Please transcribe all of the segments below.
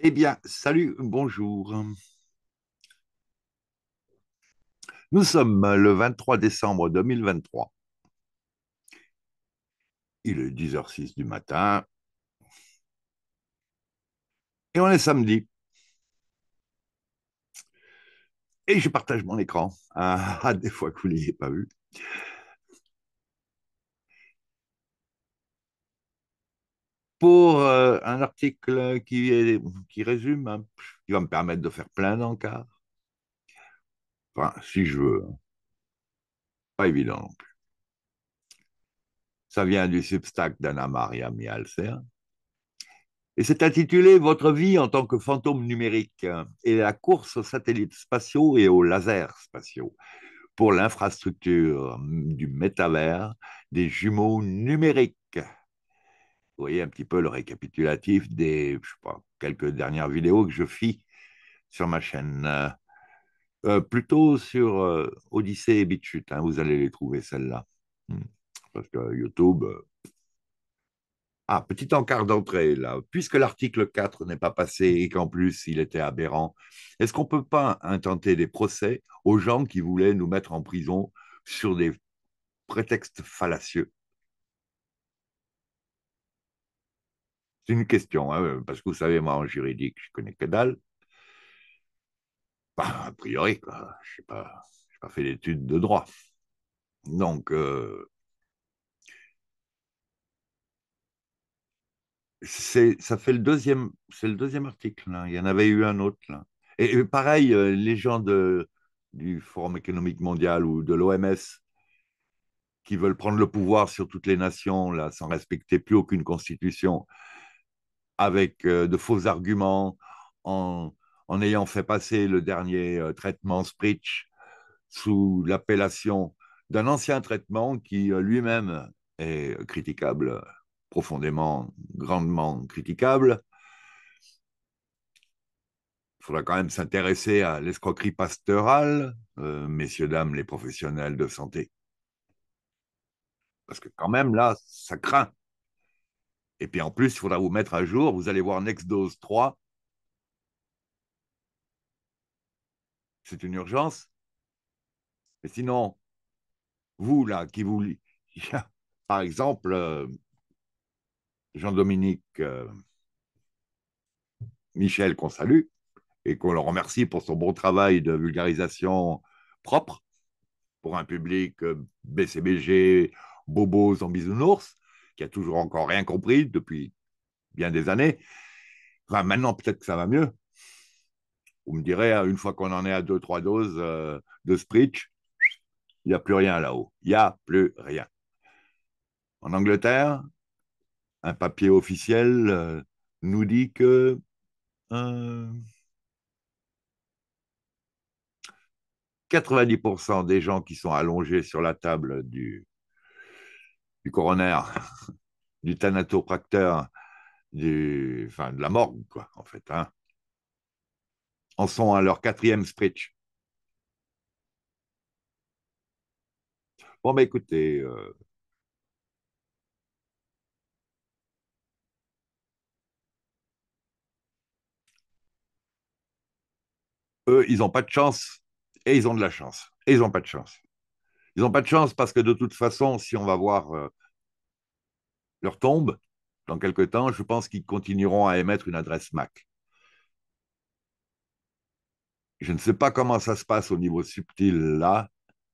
Eh bien, salut, bonjour. Nous sommes le 23 décembre 2023. Il est 10h06 du matin. Et on est samedi. Et je partage mon écran. Ah, des fois que vous ne l'ayez pas vu. pour euh, un article qui, qui résume, hein, qui va me permettre de faire plein d'encarts. Enfin, si je veux. Pas évident non plus. Ça vient du substacle d'Anna Maria Mialser. Et c'est intitulé Votre vie en tant que fantôme numérique et la course aux satellites spatiaux et aux lasers spatiaux pour l'infrastructure du métavers des jumeaux numériques vous voyez un petit peu le récapitulatif des quelques dernières vidéos que je fis sur ma chaîne. Euh, euh, plutôt sur euh, Odyssée et BitChute, hein, vous allez les trouver celles-là. Hmm. Parce que YouTube. Ah, petit encart d'entrée là. Puisque l'article 4 n'est pas passé et qu'en plus il était aberrant, est-ce qu'on ne peut pas intenter des procès aux gens qui voulaient nous mettre en prison sur des prétextes fallacieux C'est une question, hein, euh, parce que vous savez, moi, en juridique, je connais que dalle. Bah, a priori, Je n'ai pas, fait d'études de droit. Donc, euh, c'est ça fait le deuxième, c'est le deuxième article. Il y en avait eu un autre. Et, euh, pareil, les gens de, du Forum économique mondial ou de l'OMS qui veulent prendre le pouvoir sur toutes les nations, là, sans respecter plus aucune constitution, avec euh, de faux arguments, en, ayant fait passer le dernier euh, traitement Spritch sous l'appellation d'un ancien traitement qui euh, lui-même est critiquable, profondément, grandement critiquable. Il faudra quand même s'intéresser à l'escroquerie pastorale, messieurs, dames, les professionnels de santé. Parce que quand même, là, ça craint. Et puis en plus, il faudra vous mettre à jour. Vous allez voir Next Dose 3. C'est une urgence. Et sinon, vous là, qui vous. Par exemple, euh, Jean-Dominique euh, Michel, qu'on salue et qu'on le remercie pour son bon travail de vulgarisation propre pour un public euh, BCBG, bobos en bisounours qui a toujours encore rien compris depuis bien des années. maintenant, peut-être que ça va mieux. Vous me direz, ah, une fois qu'on en est à deux, trois doses euh, de Spritch, il n'y a plus rien là-haut. Il n'y a plus rien. En Angleterre, un papier officiel euh, nous dit que 90% euh, des gens qui sont allongés sur la table du du coroner, du thanatopracteur, du, enfin, de la morgue, quoi, en fait. Hein. En sont à leur quatrième speech. Bon, bah écoutez. Euh, eux, ils n'ont pas de chance, et ils ont de la chance, et ils ont pas de chance. Ils n'ont pas de chance parce que de toute façon, si on va voir euh, leur tombe dans quelques temps, je pense qu'ils continueront à émettre une adresse MAC. Je ne sais pas comment ça se passe au niveau subtil là,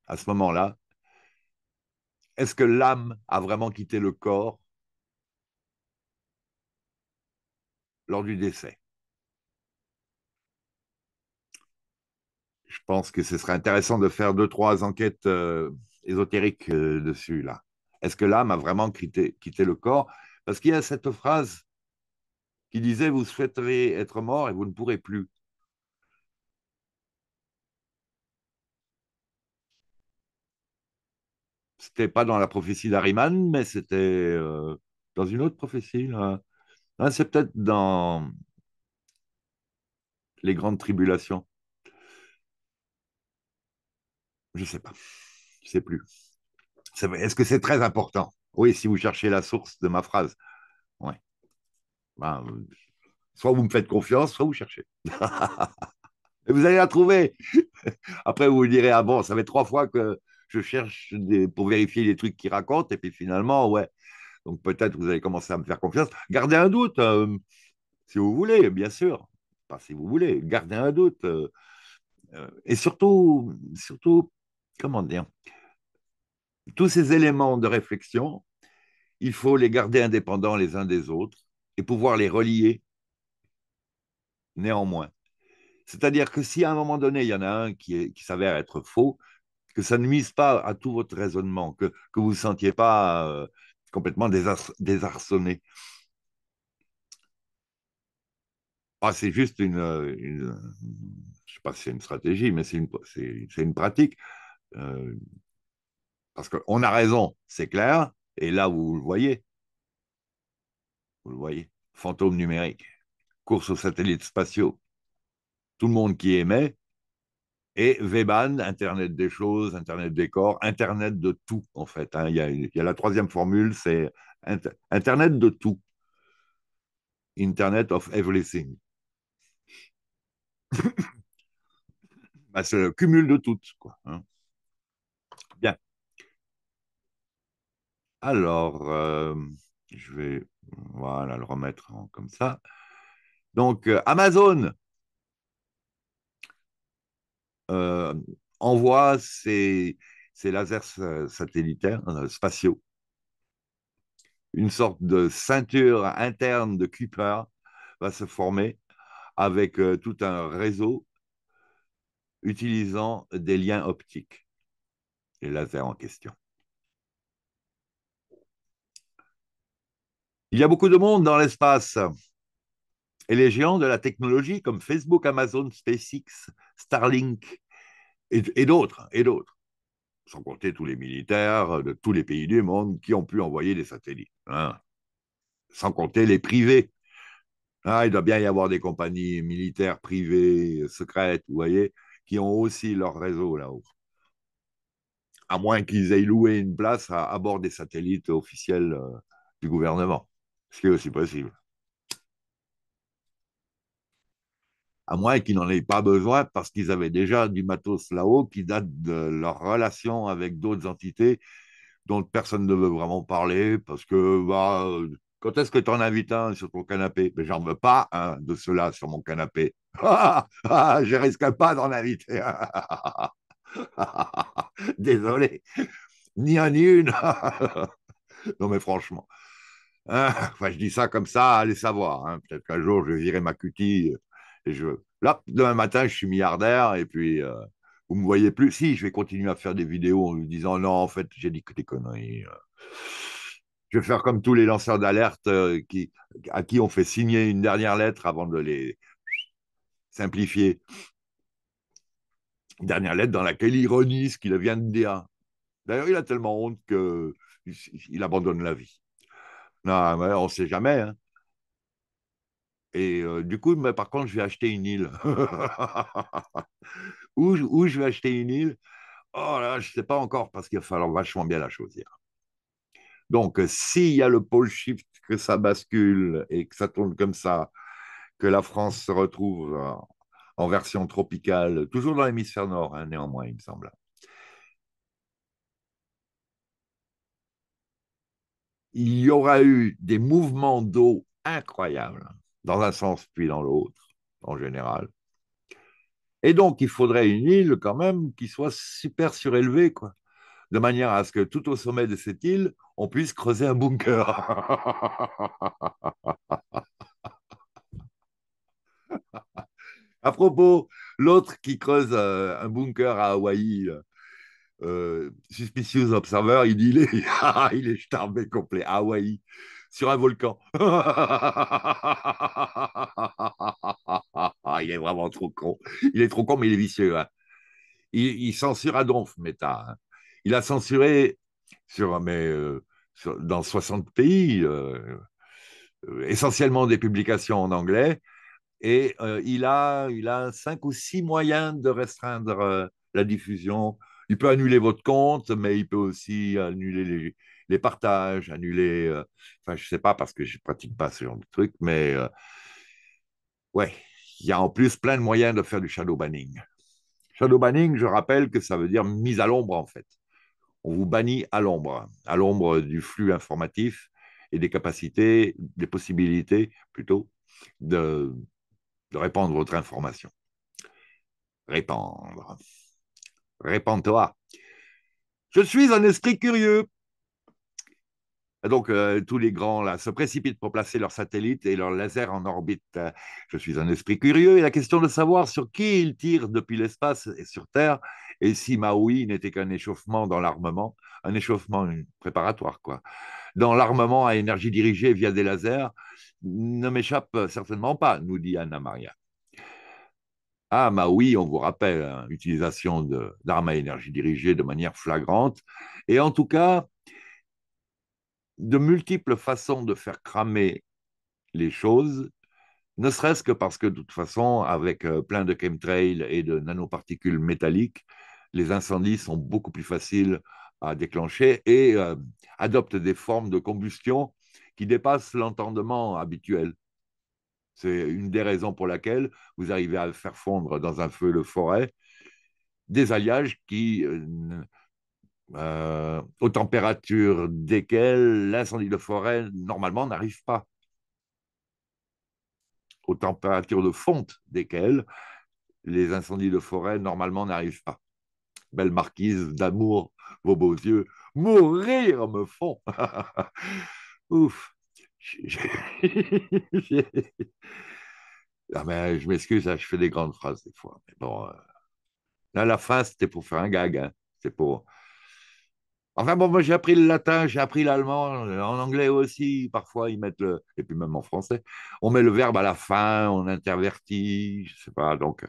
à ce moment-là. Est-ce que l'âme a vraiment quitté le corps lors du décès je pense que ce serait intéressant de faire deux, trois enquêtes euh, ésotériques euh, dessus, là. Est-ce que l'âme a vraiment quitté, le corps Parce qu'il y a cette phrase qui disait Vous souhaiterez être mort et vous ne pourrez plus. C'était pas dans la prophétie d'Ariman, mais c'était euh, dans une autre prophétie. Hein, c'est peut-être dans les grandes tribulations. Je ne sais pas. Je ne sais plus. Est-ce que c'est très important Oui, si vous cherchez la source de ma phrase. Ouais. Ben, soit vous me faites confiance, soit vous cherchez. Et vous allez la trouver. Après, vous vous direz, ah bon, ça fait trois fois que je cherche pour vérifier les trucs qu'il raconte, et puis finalement, ouais. Donc peut-être vous allez commencer à me faire confiance. Gardez un doute, euh, si vous voulez, bien sûr. Pas si vous voulez, gardez un doute. Euh, euh, et surtout, surtout, comment dire, tous ces éléments de réflexion, il faut les garder indépendants les uns des autres et pouvoir les relier néanmoins. C'est-à-dire que si à un moment donné, il y en a un qui, s'avère être faux, que ça ne mise pas à tout votre raisonnement, que, vous ne vous sentiez pas euh, complètement désarçonné. Ah, c'est juste une, euh, je ne sais pas si c'est une stratégie, mais c'est une, une pratique. Euh, parce qu'on a raison, c'est clair, et là vous le voyez, vous le voyez, fantôme numérique, course aux satellites spatiaux, tout le monde qui aimait, et Weban, Internet des choses, Internet des corps, Internet de tout, en fait. Hein. Il y, a la troisième formule, c'est Internet de tout. Internet of everything. bah, c'est le cumul de toutes, quoi. Hein. Alors, euh, je vais voilà, le remettre comme ça. Donc, euh, Amazon euh, envoie ces lasers satellitaires, spatiaux, une sorte de ceinture interne de Kuiper va se former avec tout un réseau utilisant des liens optiques, les lasers en question. Il y a beaucoup de monde dans l'espace. Et les géants de la technologie comme Facebook, Amazon, SpaceX, Starlink et d'autres, hein, et d'autres. Sans compter tous les militaires de tous les pays du monde qui ont pu envoyer des satellites. Hein. Sans compter les privés. Ah, il doit bien y avoir des compagnies militaires privées, secrètes, vous voyez, qui ont aussi leur réseau là-haut. À moins qu'ils aient loué une place à, bord des satellites officiels euh, du gouvernement c'est aussi possible. À moins qu'ils n'en aient pas besoin parce qu'ils avaient déjà du matos là-haut qui date de leur relation avec d'autres entités dont personne ne veut vraiment parler parce que bah, quand est-ce que tu en invites un sur ton canapé Mais ben, j'en veux pas de cela sur mon canapé. Ah, je risque pas d'en inviter. Désolé, ni un ni une. non mais franchement. Hein? enfin, je dis ça comme ça, allez savoir. Hein. Peut-être qu'un jour, je virerai ma cutie euh, et je. Là, demain matin, je suis milliardaire et puis euh, vous ne me voyez plus. Si, je vais continuer à faire des vidéos en me disant non, en fait, j'ai dit que des connerie euh. Je vais faire comme tous les lanceurs d'alerte qui, à qui on fait signer une dernière lettre avant de les simplifier. Une dernière lettre dans laquelle il renie ce qu'il vient de dire. D'ailleurs, il a tellement honte qu'il abandonne la vie. Non, on ne sait jamais. Hein. Et euh, du coup, mais par contre, je vais acheter une île. où, je vais acheter une île Oh là, je ne sais pas encore, parce qu'il va falloir vachement bien la choisir. Donc, s'il y a le pôle shift, que ça bascule et que ça tourne comme ça, que la France se retrouve en, version tropicale, toujours dans l'hémisphère nord, hein, néanmoins, il me semble. il y aura eu des mouvements d'eau incroyables, dans un sens puis dans l'autre, en général. Et donc, il faudrait une île quand même qui soit super surélevée, De manière à ce que tout au sommet de cette île, on puisse creuser un bunker. à propos, l'autre qui creuse euh, un bunker à Hawaï, euh, Suspicious Observer, il dit il est, il est starbé complet, Hawaï, ah sur un volcan. il est vraiment trop con. Il est trop con, mais il est vicieux. Hein. Il, censure à donf, Meta. Il a censuré sur, mais, euh, dans 60 pays, euh, euh, essentiellement des publications en anglais, et il, a, il a 5 ou six moyens de restreindre la diffusion il peut annuler votre compte, mais il peut aussi annuler les, partages, annuler. Euh, enfin, je ne sais pas parce que je ne pratique pas ce genre de truc, mais euh, ouais, il y a en plus plein de moyens de faire du shadow banning. Shadow banning, je rappelle que ça veut dire mise à l'ombre en fait. On vous bannit à l'ombre, à l'ombre du flux informatif et des capacités, des possibilités plutôt de, de répandre votre information. Répandre réponds toi Je suis un esprit curieux. Donc, euh, tous les grands là, se précipitent pour placer leurs satellites et leurs lasers en orbite. Je suis un esprit curieux et la question de savoir sur qui ils tirent depuis l'espace et sur Terre, et si Maui n'était qu'un échauffement dans l'armement, un échauffement préparatoire, quoi. Dans l'armement à énergie dirigée via des lasers, ne m'échappe certainement pas, nous dit Anna Maria ah bah oui, on vous rappelle, hein, l'utilisation d'armes à énergie dirigée de manière flagrante. Et en tout cas, de multiples façons de faire cramer les choses, ne serait-ce que parce que de toute façon, avec euh, plein de chemtrails et de nanoparticules métalliques, les incendies sont beaucoup plus faciles à déclencher et euh, adoptent des formes de combustion qui dépassent l'entendement habituel. C'est une des raisons pour laquelle vous arrivez à faire fondre dans un feu de forêt des alliages qui, euh, euh, aux températures desquelles l'incendie de forêt normalement n'arrive pas, aux températures de fonte desquelles les incendies de forêt normalement n'arrivent pas. Belle marquise d'amour, vos beaux yeux, mourir me font. Ouf. Ah, mais je m'excuse, hein, je fais des grandes phrases des fois. Mais bon, là, euh, la fin, c'était pour faire un gag. Hein, c'est pour. Enfin bon, moi j'ai appris le latin, j'ai appris l'allemand, en anglais aussi, parfois ils mettent le, et puis même en français, on met le verbe à la fin, on intervertit, je sais pas, donc euh,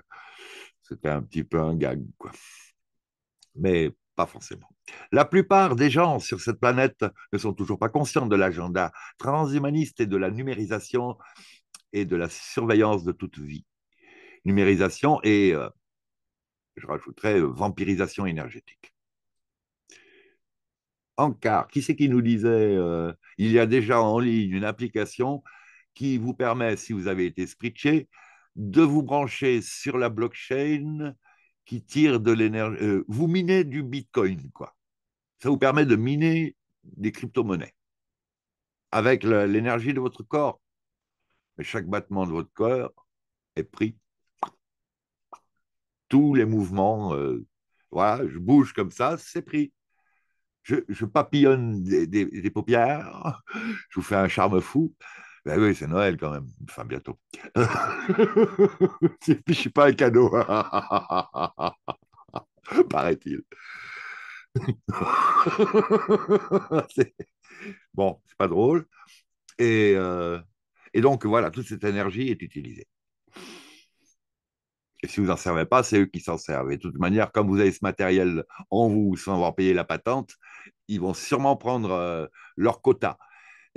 c'était un petit peu un gag, quoi. Mais pas forcément. La plupart des gens sur cette planète ne sont toujours pas conscients de l'agenda transhumaniste et de la numérisation et de la surveillance de toute vie. Numérisation et, euh, je rajouterais, euh, vampirisation énergétique. Encore, qui c'est qui nous disait euh, il y a déjà en ligne une application qui vous permet, si vous avez été spritché, de vous brancher sur la blockchain qui tire de l'énergie. Euh, vous minez du Bitcoin, quoi. Ça vous permet de miner des crypto-monnaies avec l'énergie de votre corps. chaque battement de votre corps est pris. Tous les mouvements, euh, voilà, je bouge comme ça, c'est pris. Je, papillonne des, des paupières, je vous fais un charme fou. Ben oui, c'est Noël quand même. Enfin, bientôt. je ne suis pas un cadeau. Paraît-il. bon, c'est pas drôle. Euh, et, donc, voilà, toute cette énergie est utilisée. Et si vous n'en servez pas, c'est eux qui s'en servent. Et de toute manière, comme vous avez ce matériel en vous sans avoir payé la patente, ils vont sûrement prendre euh, leur quota.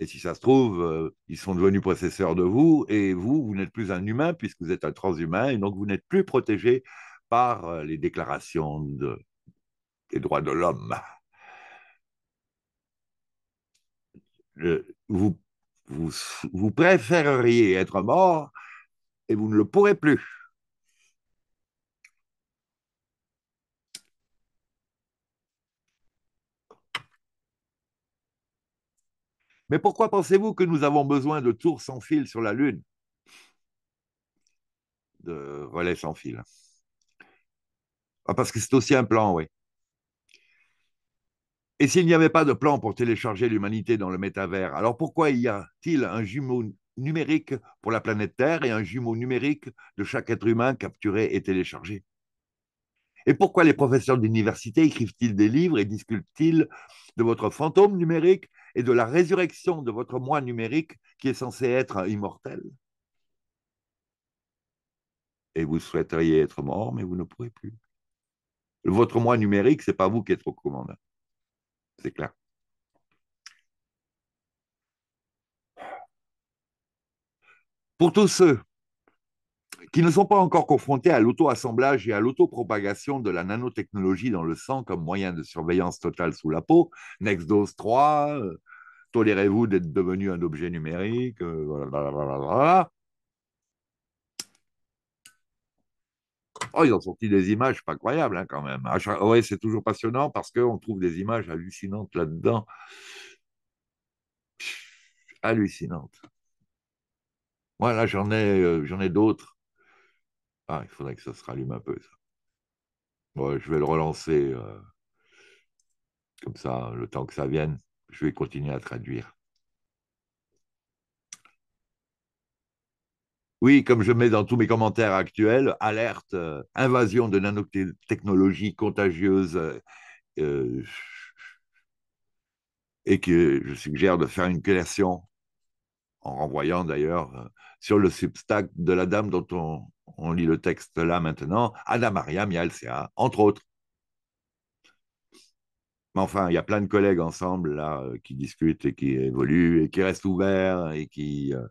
Et si ça se trouve, euh, ils sont devenus possesseurs de vous et vous, vous n'êtes plus un humain puisque vous êtes un transhumain et donc vous n'êtes plus protégé par euh, les déclarations des droits de l'homme. Euh, vous, vous, vous préféreriez être mort et vous ne le pourrez plus. Mais pourquoi pensez-vous que nous avons besoin de tours sans fil sur la Lune De relais sans fil. Ah, parce que c'est aussi un plan, oui. Et s'il n'y avait pas de plan pour télécharger l'humanité dans le métavers, alors pourquoi y a-t-il un jumeau numérique pour la planète Terre et un jumeau numérique de chaque être humain capturé et téléchargé Et pourquoi les professeurs d'université écrivent-ils des livres et discutent-ils de votre fantôme numérique et de la résurrection de votre moi numérique qui est censé être immortel. Et vous souhaiteriez être mort, mais vous ne pourrez plus. Votre moi numérique, ce n'est pas vous qui êtes au commandant. C'est clair. Pour tous ceux qui ne sont pas encore confrontés à l'auto-assemblage et à l'autopropagation de la nanotechnologie dans le sang comme moyen de surveillance totale sous la peau, Next dose 3, euh, tolérez-vous d'être devenu un objet numérique, euh, Oh, ils ont sorti des images pas croyables hein, quand même. Ah, oui, c'est toujours passionnant parce qu'on trouve des images hallucinantes là-dedans. Hallucinantes. Voilà, j'en ai, euh, j'en ai d'autres. Ah, il faudrait que ça se rallume un peu, je vais le relancer euh, comme ça, le temps que ça vienne. Je vais continuer à traduire. Oui, comme je mets dans tous mes commentaires actuels, alerte, euh, invasion de nanotechnologies contagieuses, euh, et que je suggère de faire une collation, en renvoyant d'ailleurs sur le substack de la dame dont on on lit le texte là maintenant, Anna Maria Mialcea, entre autres. Mais enfin, il y a plein de collègues ensemble là euh, qui discutent et qui évoluent et qui restent ouverts et qui, euh,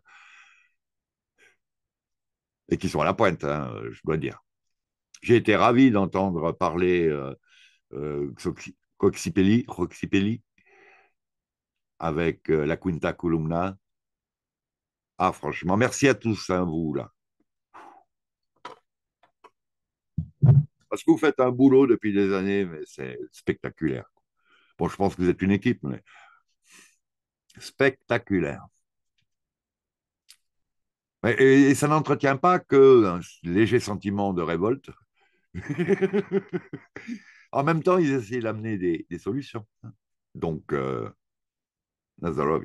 et qui sont à la pointe, hein, je dois dire. J'ai été ravi d'entendre parler euh, euh avec la Quinta Columna. Ah, franchement, merci à tous, hein, vous là. Parce que vous faites un boulot depuis des années, mais c'est spectaculaire. Bon, je pense que vous êtes une équipe, mais spectaculaire. Et, ça n'entretient pas qu'un léger sentiment de révolte. en même temps, ils essayent d'amener des, solutions. Donc, euh, Nazarov.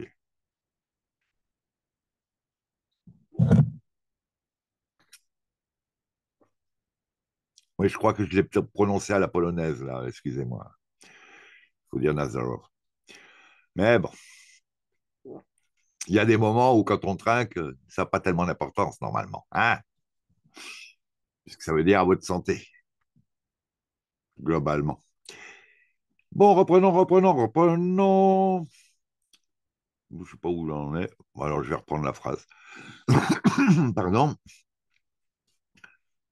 mais je crois que je l'ai peut prononcé à la polonaise, là, excusez-moi. Il faut dire Nazarov. Mais bon, il y a des moments où quand on trinque, ça n'a pas tellement d'importance normalement, hein que ça veut dire à votre santé, globalement. Bon, reprenons, reprenons, reprenons. Je ne sais pas où j'en ai. Alors, je vais reprendre la phrase. Pardon.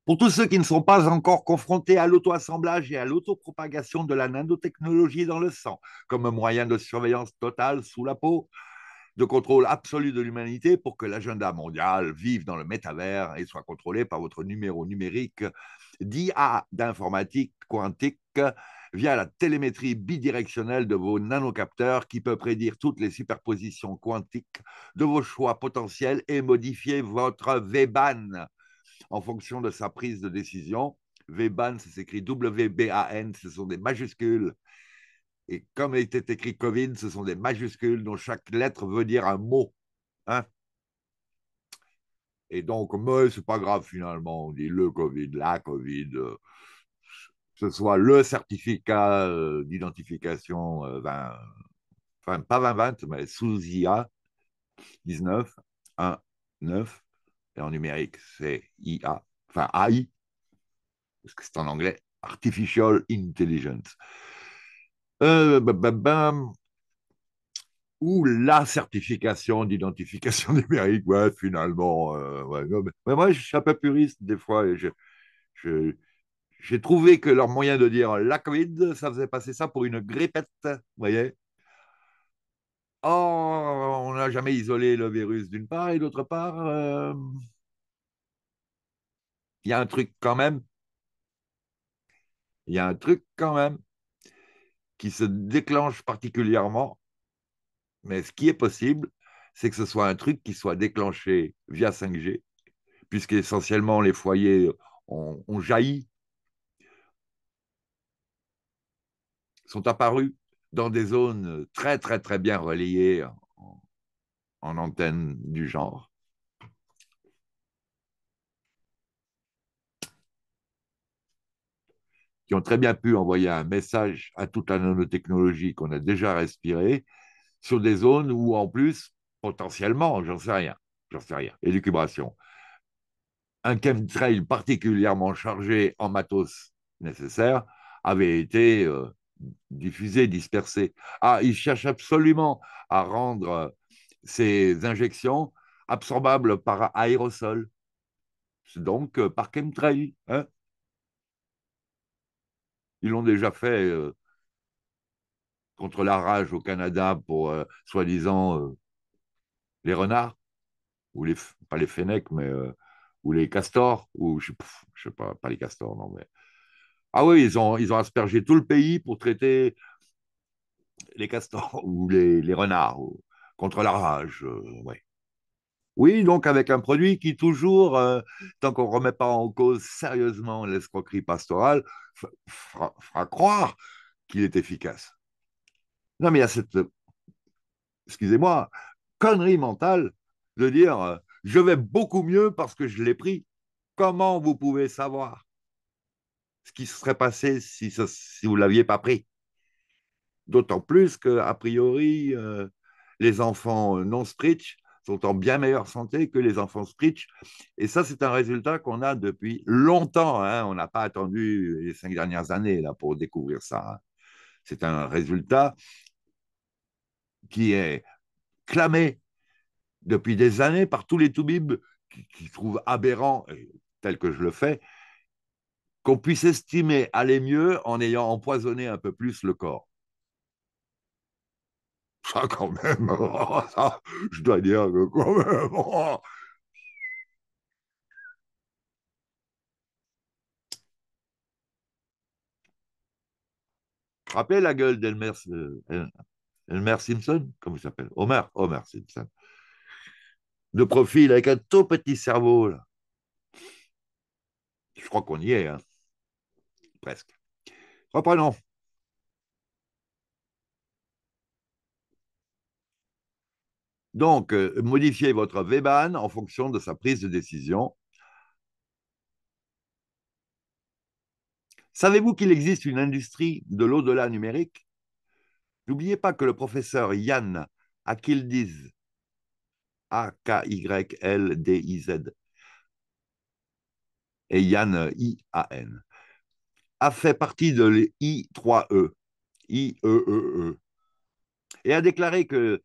Pour tous ceux qui ne sont pas encore confrontés à l'auto-assemblage et à l'autopropagation de la nanotechnologie dans le sang, comme moyen de surveillance totale sous la peau, de contrôle absolu de l'humanité pour que l'agenda mondial vive dans le métavers et soit contrôlé par votre numéro numérique d'IA d'informatique quantique via la télémétrie bidirectionnelle de vos nanocapteurs qui peut prédire toutes les superpositions quantiques de vos choix potentiels et modifier votre VBAN, en fonction de sa prise de décision. Vban, ça s'écrit W-B-A-N, ce sont des majuscules. Et comme était écrit Covid, ce sont des majuscules dont chaque lettre veut dire un mot. Hein. et donc, mais c'est pas grave finalement, on dit le Covid, la Covid, que euh, ce soit le certificat euh, d'identification, 20, euh, enfin pas 2020, mais sous IA 19, 1, 9, en numérique, c'est IA, enfin AI, parce que c'est en anglais, Artificial Intelligence. Euh, ou la certification d'identification numérique, ouais, finalement, euh, moi, je suis un peu puriste des fois, j'ai trouvé que leur moyen de dire la Covid, ça faisait passer ça pour une grippette, vous voyez Oh, on n'a jamais isolé le virus d'une part, et d'autre part, euh, il y a un truc quand même, il y a un truc quand même qui se déclenche particulièrement, mais ce qui est possible, c'est que ce soit un truc qui soit déclenché via 5G, puisque essentiellement les foyers ont, ont jailli, sont apparus dans des zones euh, très, très, très bien relayées en, antenne du genre. qui ont très bien pu envoyer un message à toute la nanotechnologie qu'on a déjà respirée sur des zones où, en plus, potentiellement, j'en sais rien, j'en sais rien, élucubration, un chemtrail particulièrement chargé en matos nécessaire avait été euh, Diffusé, dispersé. Ah, il cherche absolument à rendre ces injections absorbables par aérosol, donc euh, par chemtrail. Hein Ils l'ont déjà fait euh, contre la rage au Canada pour euh, soi-disant les renards, ou les, pas les fennecs, mais ou les castors, ou je ne sais pas, pas les castors, non, mais ah oui, ils ont, aspergé tout le pays pour traiter les castors ou les, renards contre la rage. Euh, oui, donc avec un produit qui toujours, euh, tant qu'on ne remet pas en cause sérieusement l'escroquerie pastorale, fera, croire qu'il est efficace. Non, mais il y a cette, excusez-moi, connerie mentale de dire euh, je vais beaucoup mieux parce que je l'ai pris. Comment vous pouvez savoir ce qui se serait passé si, vous ne l'aviez pas pris. D'autant plus qu'a priori, euh, les enfants euh, non Stritch sont en bien meilleure santé que les enfants Stritch. Et ça, c'est un résultat qu'on a depuis longtemps. Hein. On n'a pas attendu les cinq dernières années là, pour découvrir ça. Hein. C'est un résultat qui est clamé depuis des années par tous les toubibs qui trouvent aberrant, tel que je le fais, qu'on puisse estimer aller mieux en ayant empoisonné un peu plus le corps. Ça, quand même, oh, je dois dire que quand même. Oh. la gueule d'Elmer euh, Simpson, comment il s'appelle Homer, Homer Simpson. De profil, avec un tout petit cerveau, là. Je crois qu'on y est. Hein presque. Reprenons. Donc, euh, modifiez votre VBAN en fonction de sa prise de décision. Savez-vous qu'il existe une industrie de l'au-delà numérique N'oubliez pas que le professeur Yann Akildiz, A-K-Y-L-D-I-Z, et Yann I-A-N, a fait partie de l'I3E, IEEE, e e. et a déclaré que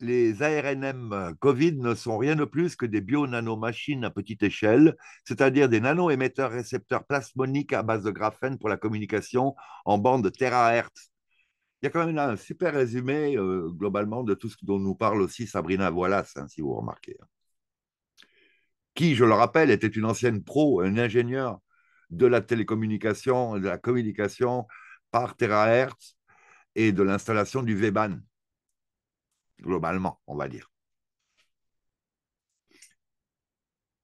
les ARNM Covid ne sont rien de plus que des bio-nanomachines à petite échelle, c'est-à-dire des nano-émetteurs récepteurs plasmoniques à base de graphène pour la communication en bande terahertz. Il y a quand même un super résumé euh, globalement de tout ce dont nous parle aussi Sabrina Wallace, hein, si vous remarquez. Qui, je le rappelle, était une ancienne pro, un ingénieur de la télécommunication de la communication par terahertz et de l'installation du V-BAN, globalement, on va dire.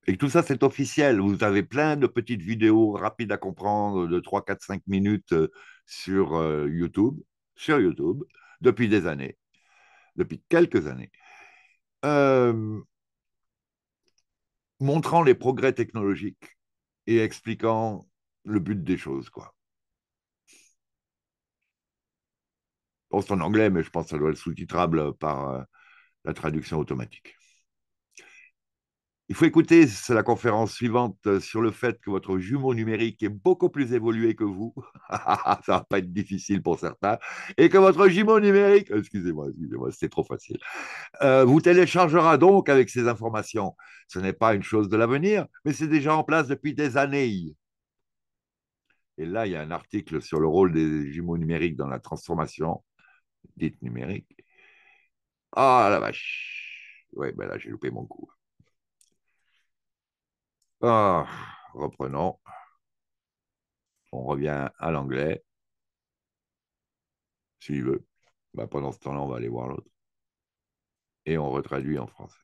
Et tout ça, c'est officiel. Vous avez plein de petites vidéos rapides à comprendre de 3, 4, 5 minutes euh, sur euh, YouTube, sur YouTube, depuis des années, depuis quelques années, euh, montrant les progrès technologiques et expliquant le but des choses, quoi. Bon, c'est en anglais, mais je pense que ça doit être sous-titrable par euh, la traduction automatique. Il faut écouter la conférence suivante euh, sur le fait que votre jumeau numérique est beaucoup plus évolué que vous. ça va pas être difficile pour certains. Et que votre jumeau numérique, euh, excusez-moi, excusez-moi, c'est trop facile, euh, vous téléchargera donc avec ces informations. Ce n'est pas une chose de l'avenir, mais c'est déjà en place depuis des années. Et là, il y a un article sur le rôle des jumeaux numériques dans la transformation dite numérique. Ah la vache! Oui, ben là, j'ai loupé mon coup. Ah, reprenons. On revient à l'anglais. S'il veut. Bah, pendant ce temps-là, on va aller voir l'autre. Et on retraduit en français.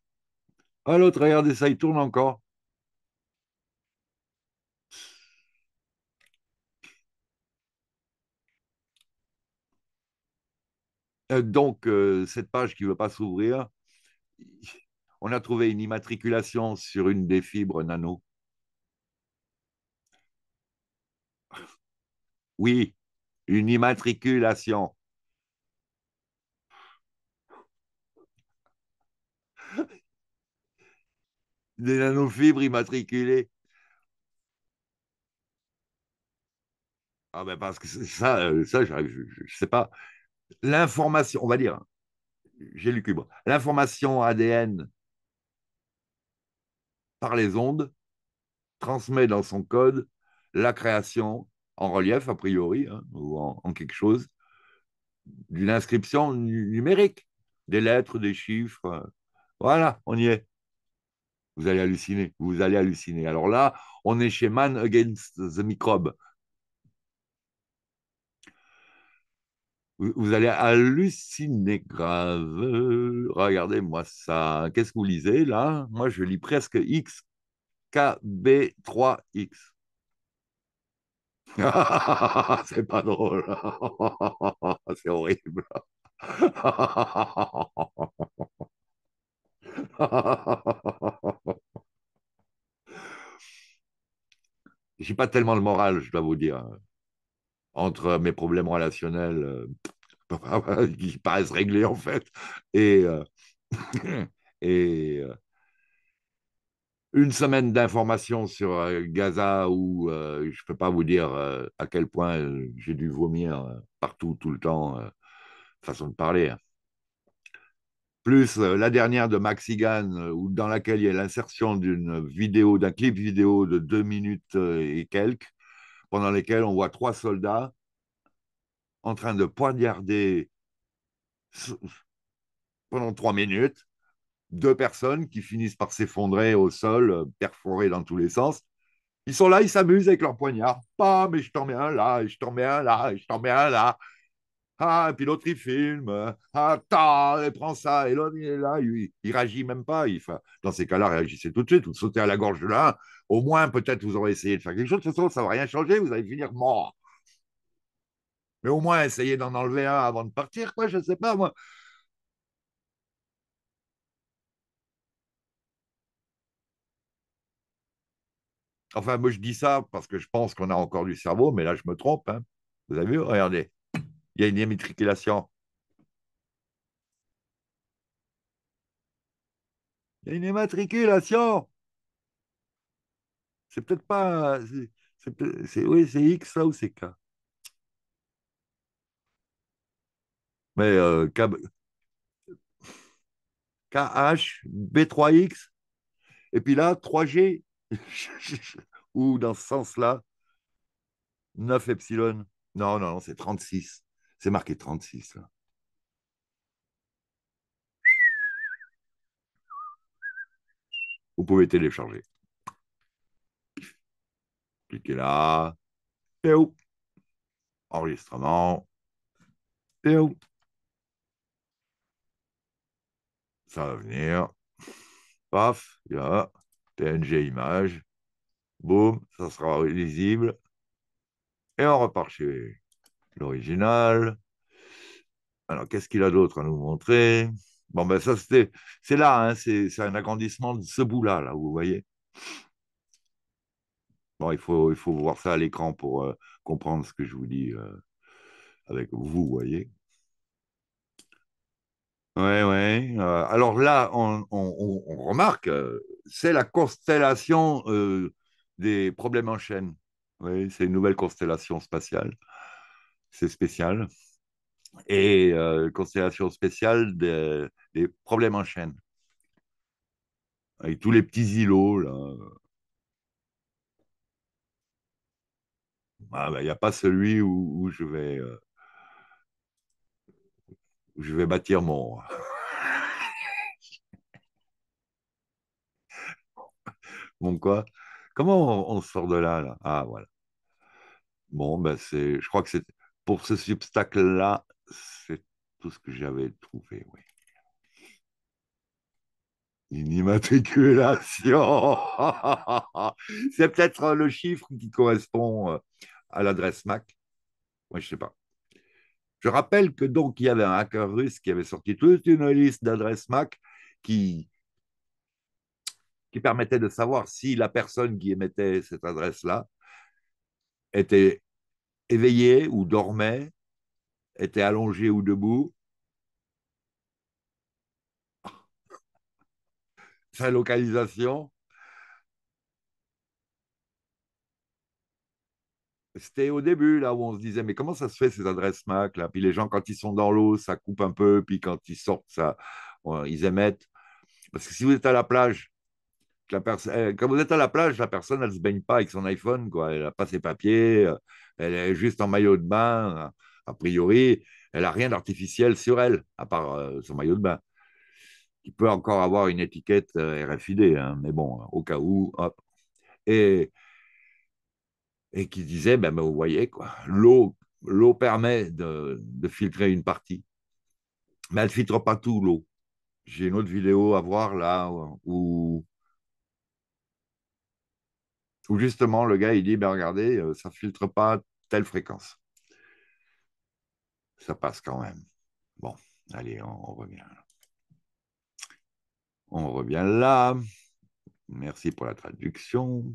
Ah, l'autre, regardez ça, il tourne encore. Euh, donc, euh, cette page qui ne veut pas s'ouvrir, on a trouvé une immatriculation sur une des fibres nano Oui, une immatriculation. Des nanofibres immatriculées. Ah ben parce que ça, euh, ça je ne sais pas. L'information, on va dire, j'ai lu cube. l'information ADN par les ondes transmet dans son code la création en relief, a priori, hein, ou en, quelque chose, d'une inscription numérique, des lettres, des chiffres. Euh, voilà, on y est. Vous allez halluciner, vous allez halluciner. Alors là, on est chez Man Against the Microbe. Vous, allez halluciner grave. Regardez-moi ça. Qu'est-ce que vous lisez là Moi, je lis presque XKB3X. c'est pas drôle. c'est horrible. J'ai pas tellement le moral, je dois vous dire. Entre mes problèmes relationnels euh, qui paraissent régler en fait et, euh, et euh, une semaine d'informations sur euh, Gaza où euh, je ne peux pas vous dire euh, à quel point j'ai dû vomir partout, tout le temps, façon de parler. Hein. Plus la dernière de Maxigan, où, dans laquelle il y a l'insertion d'une vidéo, d'un clip vidéo de deux minutes et quelques, pendant lesquelles on voit trois soldats en train de poignarder pendant trois minutes deux personnes qui finissent par s'effondrer au sol, euh, perforées dans tous les sens. Ils sont là, ils s'amusent avec leur poignard. Pas, mais je t'en mets un là, et je t'en mets un là, je t'en mets un là. Ah, et puis l'autre, il filme. Ah, ta, et prend ça. Et l'autre, il est là, il, il, réagit même pas. Il, dans ces cas-là, réagissez tout de suite. Vous sautez à la gorge de l'un. Au moins, peut-être, vous aurez essayé de faire quelque chose. De toute façon, ça ne va rien changer. Vous allez finir mort. Mais au moins, essayez d'en enlever un avant de partir, quoi. Je ne sais pas, moi. Enfin, moi, je dis ça parce que je pense qu'on a encore du cerveau, mais là, je me trompe. Hein. Vous avez vu Regardez, il y a une immatriculation. Il y a une immatriculation. C'est peut-être pas. oui, c'est X là ou c'est K. Mais euh, KH, B3X, et puis là, 3G, ou dans ce sens-là, 9 epsilon. Non, non, non, c'est 36. C'est marqué 36, Vous pouvez télécharger. Cliquez là. Et Enregistrement. Et Ça va venir. Paf, il y a PNG image, boum, ça sera lisible. Et on repart chez l'original. Alors, qu'est-ce qu'il a d'autre à nous montrer Bon, ben ça, c'était, c'est là, hein, c'est, un agrandissement de ce bout-là, là, vous voyez. Bon, il faut, il faut voir ça à l'écran pour euh, comprendre ce que je vous dis euh, avec vous, vous voyez. Ouais, ouais. Euh, alors là, on, remarque, euh, c'est la constellation euh, des problèmes en chaîne. Oui, c'est une nouvelle constellation spatiale. C'est spécial. Et constellation spéciale des, problèmes en chaîne. Avec tous les petits îlots, là. Ah, bah, il ah, n'y a pas celui où je vais je vais bâtir mon. mon quoi Comment on, sort de là, là Ah, voilà. Bon, ben c'est, je crois que c'est pour ce substacle-là, c'est tout ce que j'avais trouvé, oui. Une immatriculation C'est peut-être le chiffre qui correspond euh, à l'adresse MAC. Moi, je ne sais pas. Je rappelle que donc il y avait un hacker russe qui avait sorti toute une liste d'adresses MAC qui, qui permettait de savoir si la personne qui émettait cette adresse-là était éveillée ou dormait, était allongée ou debout. Sa localisation, C'était au début, là, où on se disait, mais comment ça se fait, ces adresses MAC, là Puis les gens, quand ils sont dans l'eau, ça coupe un peu, puis quand ils sortent, ça, ils émettent. Parce que si vous êtes à la plage, la personne, euh, quand vous êtes à la plage, la personne, elle ne se baigne pas avec son iPhone, quoi. Elle n'a pas ses papiers, euh, elle est juste en maillot de bain, a priori, elle n'a rien d'artificiel sur elle, à part euh, son maillot de bain. Qui peut encore avoir une étiquette RFID, hein, mais bon, au cas où. Hop. Et et qui disait, ben, ben, vous voyez, quoi, l'eau, l'eau permet de, filtrer une partie, mais elle ne filtre pas tout l'eau. J'ai une autre vidéo à voir là où, justement le gars il dit, ben regardez, euh, ça ne filtre pas telle fréquence. Ça passe quand même. Bon, allez, on, on revient. On revient là. Merci pour la traduction.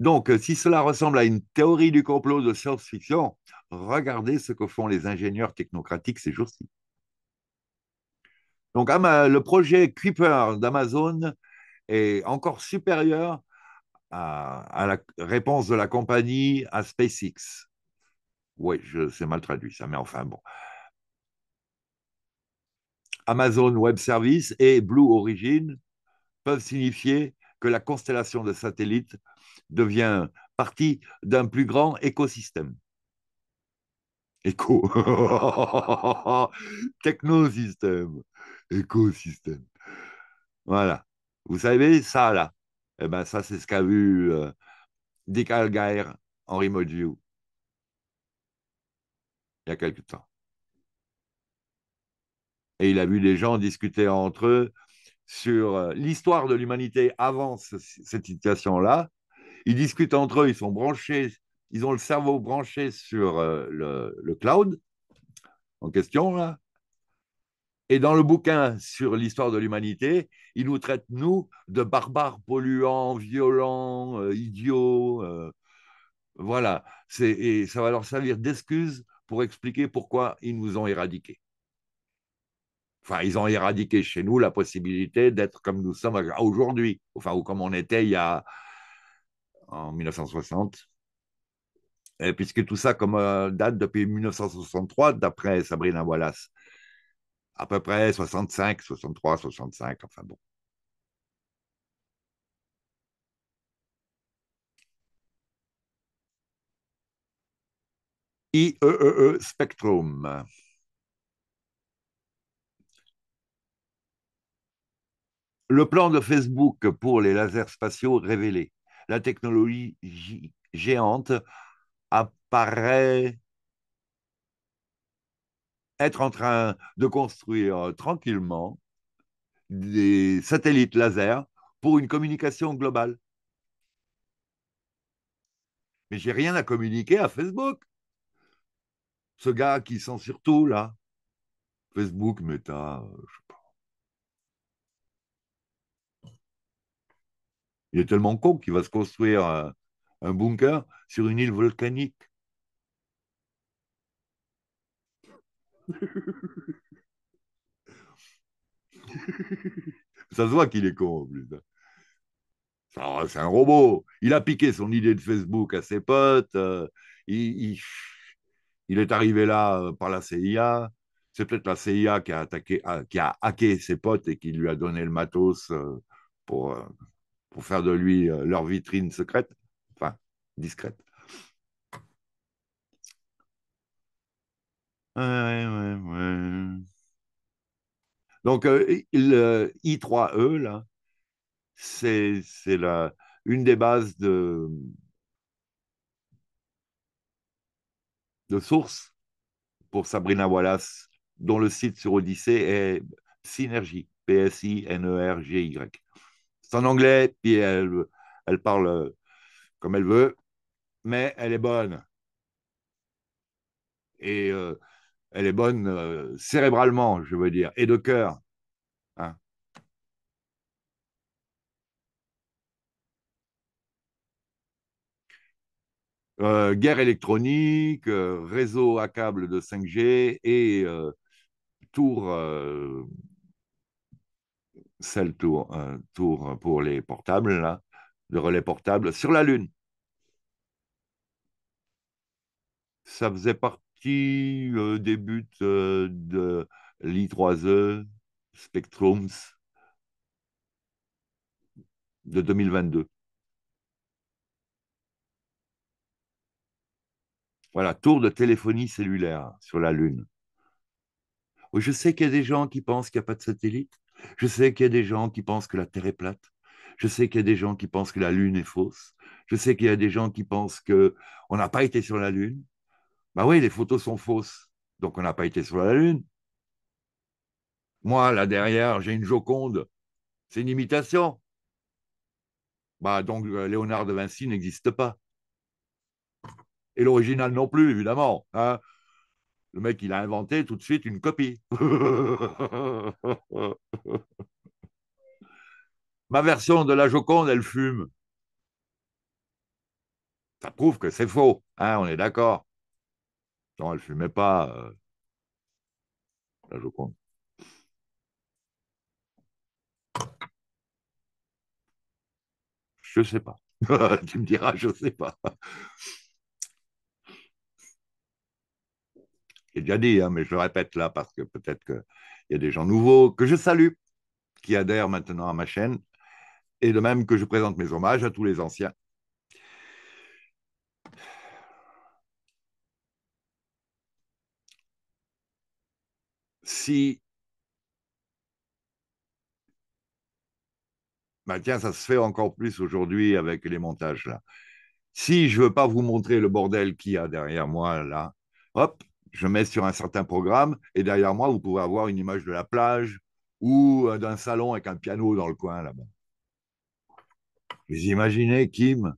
Donc, euh, si cela ressemble à une théorie du complot de science-fiction, regardez ce que font les ingénieurs technocratiques ces jours-ci. Donc, le projet Kuiper d'Amazon est encore supérieur à, à, la réponse de la compagnie à SpaceX. Oui, c'est mal traduit ça, mais enfin bon. Amazon Web Service et Blue Origin peuvent signifier que la constellation de satellites devient partie d'un plus grand écosystème. Éco. Technosystème. Écosystème. Voilà. Vous savez, ça, là. Eh ben, ça, c'est ce qu'a vu euh, Dick Algaer, Henri view. il y a quelque temps. Et il a vu des gens discuter entre eux sur euh, l'histoire de l'humanité avant cette situation-là, ils discutent entre eux, ils sont branchés, ils ont le cerveau branché sur euh, le, cloud en question. Là. Et dans le bouquin sur l'histoire de l'humanité, ils nous traitent, nous, de barbares polluants, violents, euh, idiots. Euh, voilà. Et ça va leur servir d'excuse pour expliquer pourquoi ils nous ont éradiqués. Enfin, ils ont éradiqué chez nous la possibilité d'être comme nous sommes aujourd'hui, enfin, ou comme on était il y a en 1960, puisque tout ça comme, euh, date depuis 1963, d'après Sabrina Wallace. À peu près 65, 63, 65, enfin bon. IEEE e e Spectrum. Le plan de Facebook pour les lasers spatiaux révélé la technologie géante apparaît être en train de construire tranquillement des satellites laser pour une communication globale. Mais j'ai rien à communiquer à Facebook. Ce gars qui sent surtout là. Facebook, Meta, Il est tellement con qu'il va se construire euh, un, bunker sur une île volcanique. Ça se voit qu'il est con en plus. Hein. C'est un robot. Il a piqué son idée de Facebook à ses potes. Euh, il, est arrivé là euh, par la CIA. C'est peut-être la CIA qui a, attaqué, qui a hacké ses potes et qui lui a donné le matos pour pour faire de lui euh, leur vitrine secrète, enfin discrète. Ouais, ouais, ouais. Donc, euh, le euh, I3E, là, c'est une des bases de, de source pour Sabrina Wallace, dont le site sur Odyssée est Synergie, P-S-I-N-E-R-G-Y. C'est en anglais, puis elle, elle parle euh, comme elle veut, mais elle est bonne. Et euh, elle est bonne euh, cérébralement, je veux dire, et de cœur. Hein. guerre électronique, réseau à câble de 5G et tour celle tour, euh, tour pour les portables, là, le relais portable, sur la Lune. Ça faisait partie euh, des buts euh, de l'I3E Spectrums de 2022. Voilà, tour de téléphonie cellulaire sur la Lune. Je sais qu'il y a des gens qui pensent qu'il n'y a pas de satellite. Je sais qu'il y a des gens qui pensent que la Terre est plate. Je sais qu'il y a des gens qui pensent que la Lune est fausse. Je sais qu'il y a des gens qui pensent qu'on n'a pas été sur la Lune. Ben oui, les photos sont fausses, donc on n'a pas été sur la Lune. Moi, là derrière, j'ai une Joconde. C'est une imitation. Bah donc euh, Léonard de Vinci n'existe pas. Et l'original non plus, évidemment. Hein. Le mec, il a inventé tout de suite une copie. Ma version de la Joconde, elle fume. Ça prouve que c'est faux, hein, on est d'accord. Non, elle ne fumait pas, euh, la Joconde. Je ne sais pas. tu me diras, je ne sais pas. J'ai déjà dit, hein, mais je le répète là parce que peut-être qu'il y a des gens nouveaux que je salue, qui adhèrent maintenant à ma chaîne, et de même que je présente mes hommages à tous les anciens. Si bah, tiens, ça se fait encore plus aujourd'hui avec les montages là. Si je ne veux pas vous montrer le bordel qu'il y a derrière moi là, hop, je mets sur un certain programme et derrière moi, vous pouvez avoir une image de la plage ou euh, d'un salon avec un piano dans le coin là-bas. Vous imaginez Kim,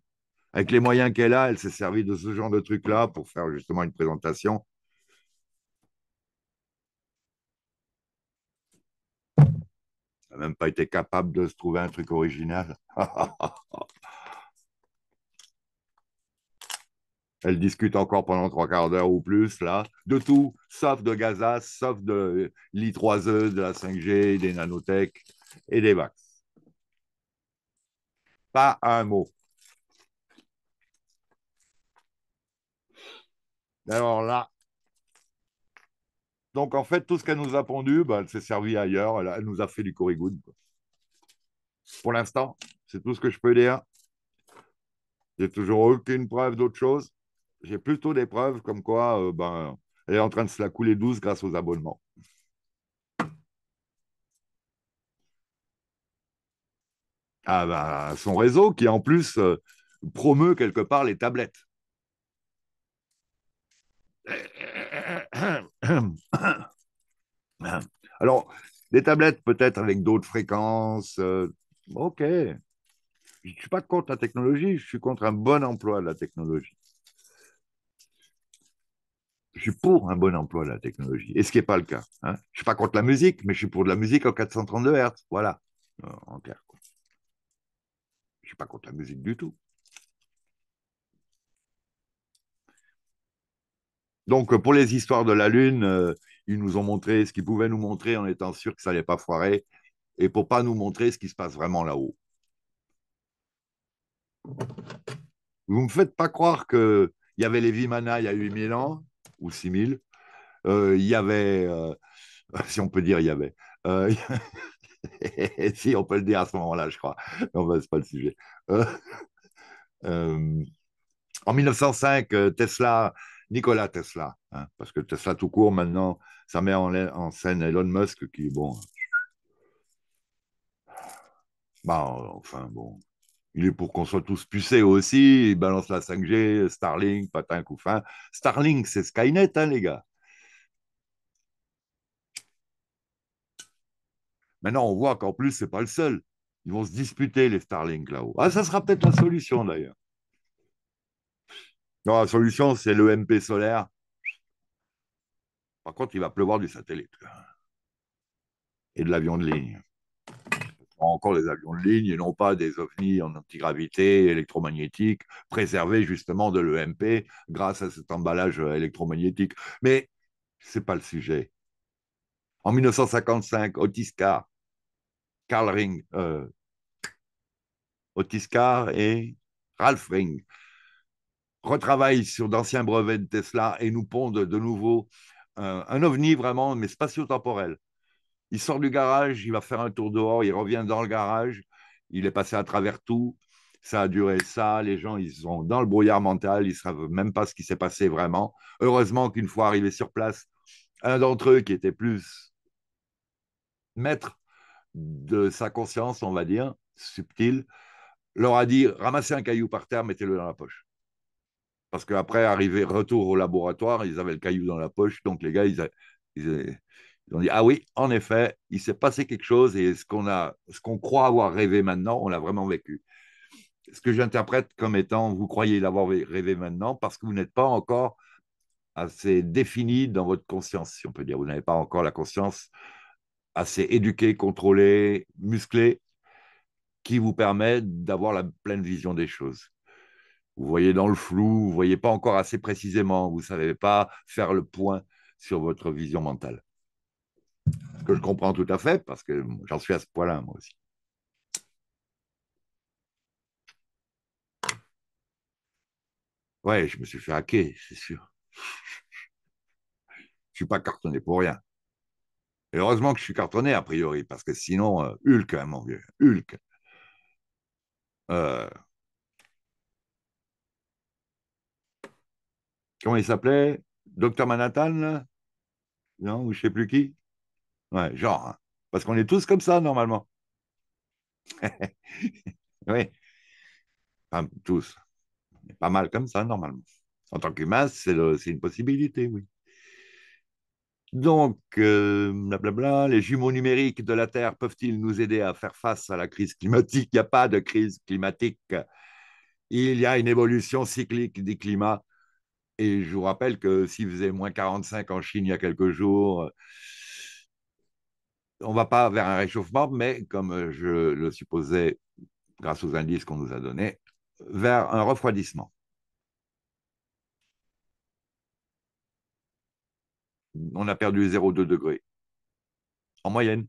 avec les moyens qu'elle a, elle s'est servie de ce genre de truc-là pour faire justement une présentation. Elle n'a même pas été capable de se trouver un truc original. Elle discute encore pendant trois quarts d'heure ou plus, là, de tout, sauf de Gaza, sauf de l'I3E, de la 5G, des nanotech et des vax. Pas un mot. Alors là, donc en fait, tout ce qu'elle nous a pondu, bah, elle s'est servi ailleurs, elle, nous a fait du good. Pour l'instant, c'est tout ce que je peux dire. J'ai toujours aucune preuve d'autre chose j'ai plutôt des preuves comme quoi euh, ben, elle est en train de se la couler douce grâce aux abonnements. Ah bah, son réseau qui en plus euh, promeut quelque part les tablettes. Alors, des tablettes peut-être avec d'autres fréquences, euh, ok. Je ne suis pas contre la technologie, je suis contre un bon emploi de la technologie je suis pour un bon emploi de la technologie, et ce qui n'est pas le cas. Hein. Je ne suis pas contre la musique, mais je suis pour de la musique en 432 Hz. Voilà, en clair. Je ne suis pas contre la musique du tout. Donc, euh, pour les histoires de la Lune, euh, ils nous ont montré ce qu'ils pouvaient nous montrer en étant sûrs que ça n'allait pas foirer, et pour pas nous montrer ce qui se passe vraiment là-haut. Vous ne me faites pas croire qu'il y avait les Vimana il y a 8000 ans, ou 6000, euh, Il y avait, euh, si on peut dire, il y avait. Euh, si on peut le dire à ce moment-là, je crois. on va c'est pas le sujet. en 1905, Tesla, Nikola Tesla, hein, parce que Tesla tout court maintenant, ça met en, scène Elon Musk qui, bon, bah, enfin bon, il est pour qu'on soit tous pucés aussi. Il balance la 5G, Starlink, patin fin Starlink, c'est Skynet, hein, les gars. Maintenant, on voit qu'en plus, ce n'est pas le seul. Ils vont se disputer, les Starlink, là-haut. Ah, ça sera peut-être la solution, d'ailleurs. Non, la solution, c'est le MP solaire. Par contre, il va pleuvoir du satellite. Et de l'avion de ligne encore les avions de ligne et non pas des ovnis en antigravité électromagnétique, préservés justement de l'EMP grâce à cet emballage euh, électromagnétique. Mais ce n'est pas le sujet. En 1955, Otis Carr, Ring, euh, et Ralph Ring retravaillent sur d'anciens brevets de Tesla et nous pondent de nouveau un ovni vraiment, mais spatio-temporel. Il sort du garage, il va faire un tour dehors, il revient dans le garage, il est passé à travers tout. Ça a duré ça, les gens, ils sont dans le brouillard mental, ils ne savent même pas ce qui s'est passé vraiment. Heureusement qu'une fois arrivé sur place, un d'entre eux qui était plus maître de sa conscience, on va dire, subtil, leur a dit ramassez un caillou par terre, mettez-le dans la poche. Parce qu'après, arrivé retour au laboratoire, ils avaient le caillou dans la poche, donc les gars, ils, ils dit, ah oui, en effet, il s'est passé quelque chose et ce qu'on croit avoir rêvé maintenant, on l'a vraiment vécu. Ce que j'interprète comme étant, vous croyez l'avoir rêvé maintenant parce que vous n'êtes pas encore assez défini dans votre conscience, si on peut dire. Vous n'avez pas encore la conscience assez éduquée, contrôlée, musclée, qui vous permet d'avoir la pleine vision des choses. Vous voyez dans le flou, vous voyez pas encore assez précisément, vous ne savez pas faire le point sur votre vision mentale. Ce que je comprends tout à fait, parce que j'en suis à ce point-là, moi aussi. Ouais, je me suis fait hacker, c'est sûr. Je ne suis pas cartonné pour rien. Et heureusement que je suis cartonné, a priori, parce que sinon, euh, Hulk, hein, mon vieux, Hulk. Euh. Comment il s'appelait Docteur Manhattan, Non, ou je sais plus qui Ouais, genre, hein. parce qu'on est tous comme ça normalement. oui, tous. On pas mal comme ça normalement. En tant qu'humain, c'est une possibilité, oui. Donc, euh, bla, les jumeaux numériques de la Terre peuvent-ils nous aider à faire face à la crise climatique Il n'y a pas de crise climatique. Il y a une évolution cyclique des climats. Et je vous rappelle que s'il faisait moins 45 en Chine il y a quelques jours, on va pas vers un réchauffement, mais comme euh, je le supposais grâce aux indices qu'on nous a donnés, vers un refroidissement. On a perdu 0,2 degrés en moyenne.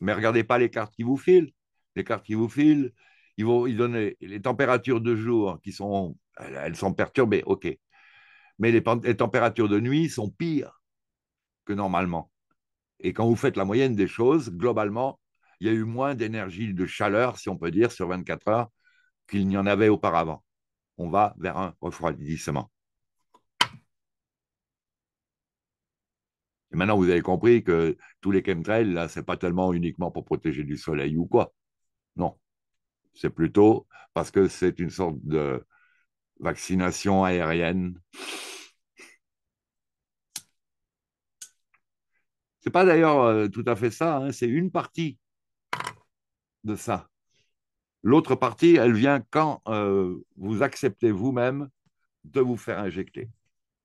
Mais regardez pas les cartes qui vous filent. Les cartes qui vous filent, ils vont ils donnent les températures de jour qui sont elles sont perturbées, ok. Mais les températures de nuit sont pires que normalement. Et quand vous faites la moyenne des choses, globalement, il y a eu moins d'énergie de chaleur, si on peut dire, sur 24 heures qu'il n'y en avait auparavant. On va vers un refroidissement. Et maintenant, vous avez compris que tous les chemtrails, là, n'est pas tellement uniquement pour protéger du soleil ou quoi. Non. C'est plutôt parce que c'est une sorte de vaccination aérienne Ce n'est pas d'ailleurs euh, tout à fait ça, hein, c'est une partie de ça. L'autre partie, elle vient quand euh, vous acceptez vous-même de vous faire injecter.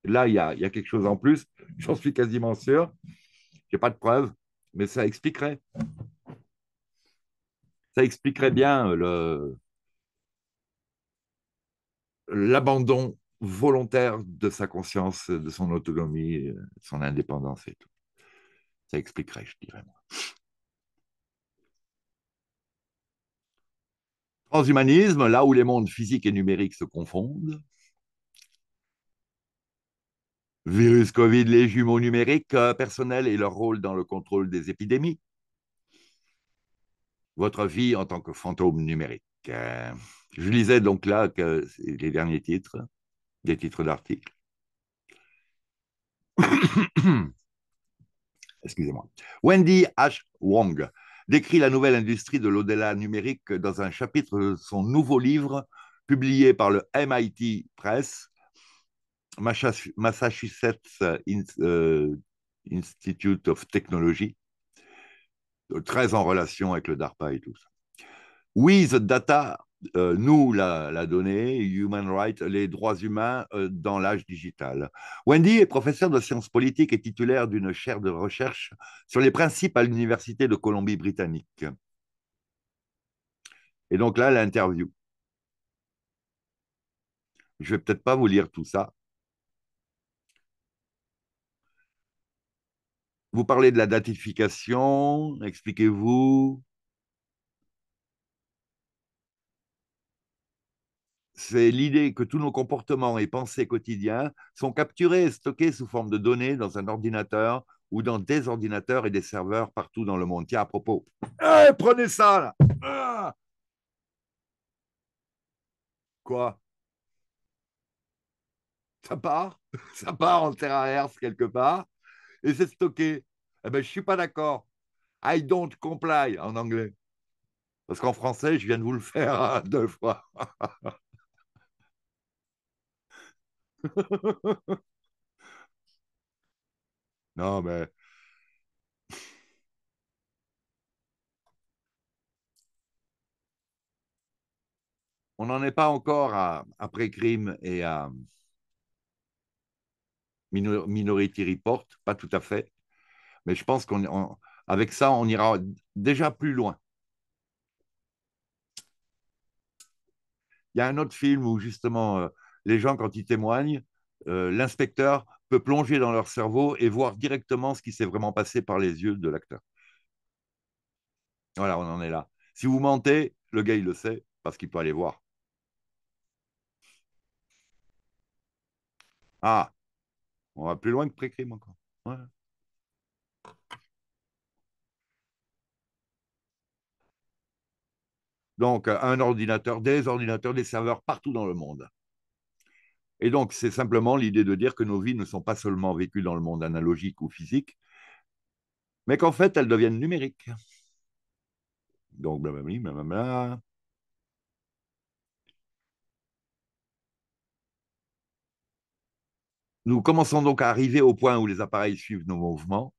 Là, il y a, quelque chose en plus, j'en suis quasiment sûr. Je n'ai pas de preuves, mais ça expliquerait. Ça expliquerait bien euh, l'abandon volontaire de sa conscience, de son autonomie, de son indépendance et tout. Expliquerai, je dirais. Transhumanisme, là où les mondes physiques et numériques se confondent. Virus Covid, les jumeaux numériques euh, personnels et leur rôle dans le contrôle des épidémies. Votre vie en tant que fantôme numérique. Euh, je lisais donc là que les derniers titres, des titres d'articles. Hum, hum, hum excusez-moi. Wendy H. Wong décrit la nouvelle industrie de lau numérique dans un chapitre de son nouveau livre publié par le MIT Press, Massachusetts euh, Institute of Technology, euh, très en relation avec le DARPA et tout ça. With Data euh, nous l'a, la donnée, Human Rights, les droits humains euh, dans l'âge digital. Wendy est professeure de sciences politiques et titulaire d'une chaire de recherche sur les principes à l'Université de Colombie-Britannique. Et donc là, l'interview. Je ne vais peut-être pas vous lire tout ça. Vous parlez de la datification, expliquez-vous, c'est l'idée que tous nos comportements et pensées quotidiens sont capturés et stockés sous forme de données dans un ordinateur ou dans des ordinateurs et des serveurs partout dans le monde. Tiens, à propos, eh, prenez ça ah. Quoi Ça part Ça part en terre quelque part et c'est stocké. Eh ben, je ne suis pas d'accord. I don't comply en anglais. Parce qu'en français, je viens de vous le faire hein, deux fois. non, mais. On n'en est pas encore à, après crime et à Minority Report, pas tout à fait. Mais je pense qu'avec ça, on ira déjà plus loin. Il y a un autre film où justement euh, les gens, quand ils témoignent, euh, l'inspecteur peut plonger dans leur cerveau et voir directement ce qui s'est vraiment passé par les yeux de l'acteur. Voilà, on en est là. Si vous mentez, le gars, il le sait parce qu'il peut aller voir. Ah, on va plus loin que pré encore. Donc, un ordinateur, des ordinateurs, des serveurs partout dans le monde. Et donc, c'est simplement l'idée de dire que nos vies ne sont pas seulement vécues dans le monde analogique ou physique, mais qu'en fait, elles deviennent numériques. Donc, Nous commençons donc à arriver au point où les appareils suivent nos mouvements.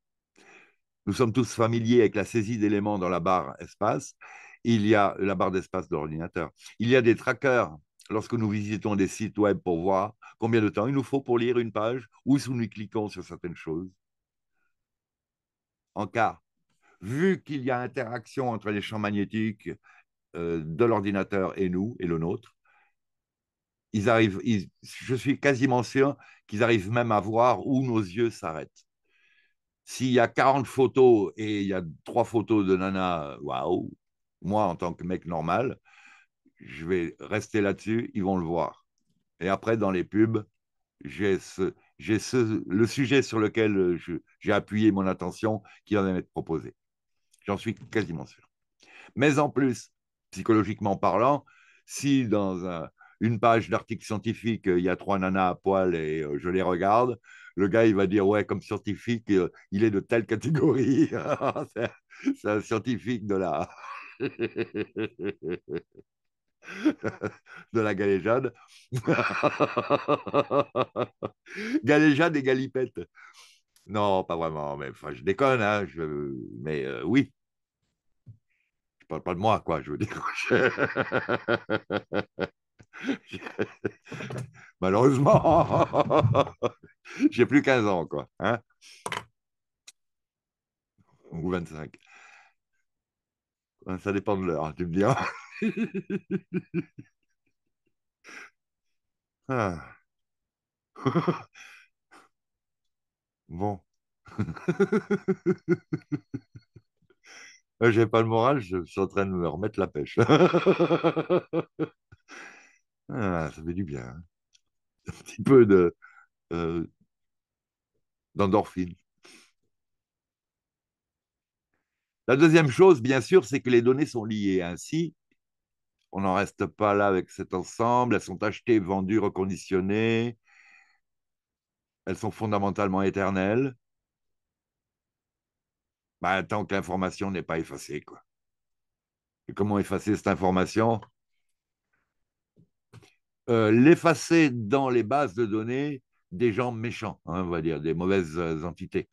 Nous sommes tous familiers avec la saisie d'éléments dans la barre espace. Il y a la barre d'espace de l'ordinateur. Il y a des trackers lorsque nous visitons des sites web pour voir combien de temps il nous faut pour lire une page ou si nous cliquons sur certaines choses. En cas, vu qu'il y a interaction entre les champs magnétiques euh, de l'ordinateur et nous, et le nôtre, ils arrivent, je suis quasiment sûr qu'ils arrivent même à voir où nos yeux s'arrêtent. S'il y a 40 photos et il y a trois photos de nana, waouh, moi en tant que mec normal, je vais rester là-dessus, ils vont le voir. Et après, dans les pubs, j'ai ce, le sujet sur lequel euh, j'ai appuyé mon attention qui en été proposé. J'en suis quasiment sûr. Mais en plus, psychologiquement parlant, si dans une page d'article scientifique, euh, il y a trois nanas à poil et euh, je les regarde, le gars, il va dire, ouais, comme scientifique, il est de telle catégorie. c'est un scientifique de la... de la galéjade. galéjade et galipette. Non, pas vraiment, mais je déconne, hein, mais euh, oui. Je parle pas de moi, quoi, je veux dire. Malheureusement, j'ai plus 15 ans, quoi. Hein Ou 25. Ça dépend de l'heure, tu me diras. ah. bon. J'ai pas le moral, je suis en train de me remettre la pêche. ah, ça fait du bien. Hein. Un petit peu de euh, d'endorphine. La deuxième chose, bien sûr, c'est que les données sont liées. Ainsi, on n'en reste pas là avec cet ensemble. Elles sont achetées, vendues, reconditionnées. Elles sont fondamentalement éternelles. Bah, tant que l'information n'est pas effacée. Quoi. Et comment effacer cette information euh, L'effacer dans les bases de données des gens méchants, hein, on va dire, des mauvaises entités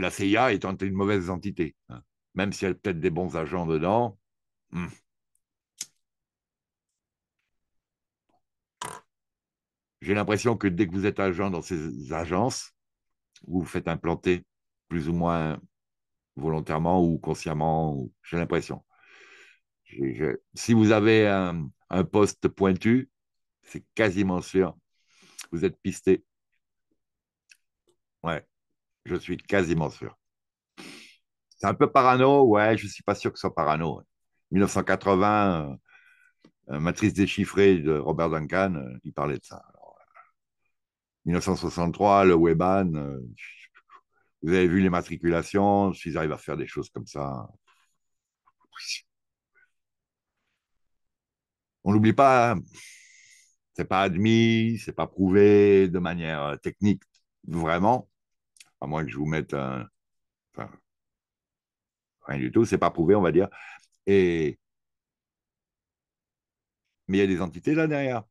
la CIA étant une mauvaise entité, hein. même s'il y a peut-être des bons agents dedans. Hmm. J'ai l'impression que dès que vous êtes agent dans ces agences, vous vous faites implanter plus ou moins volontairement ou consciemment, j'ai l'impression. si vous avez un, un poste pointu, c'est quasiment sûr, vous êtes pisté. Je suis quasiment sûr. C'est un peu parano, ouais, je ne suis pas sûr que ce soit parano. 1980, euh, Matrice déchiffrée de Robert Duncan, euh, il parlait de ça. 1963, euh, le Weban, vous avez vu les matriculations, s'ils arrivent à faire des choses comme ça. On n'oublie pas, hein. c'est pas admis, c'est pas prouvé de manière technique vraiment, à moins que je vous mette un. rien du tout, c'est pas prouvé, on va dire. Et... Mais il y a des entités là derrière.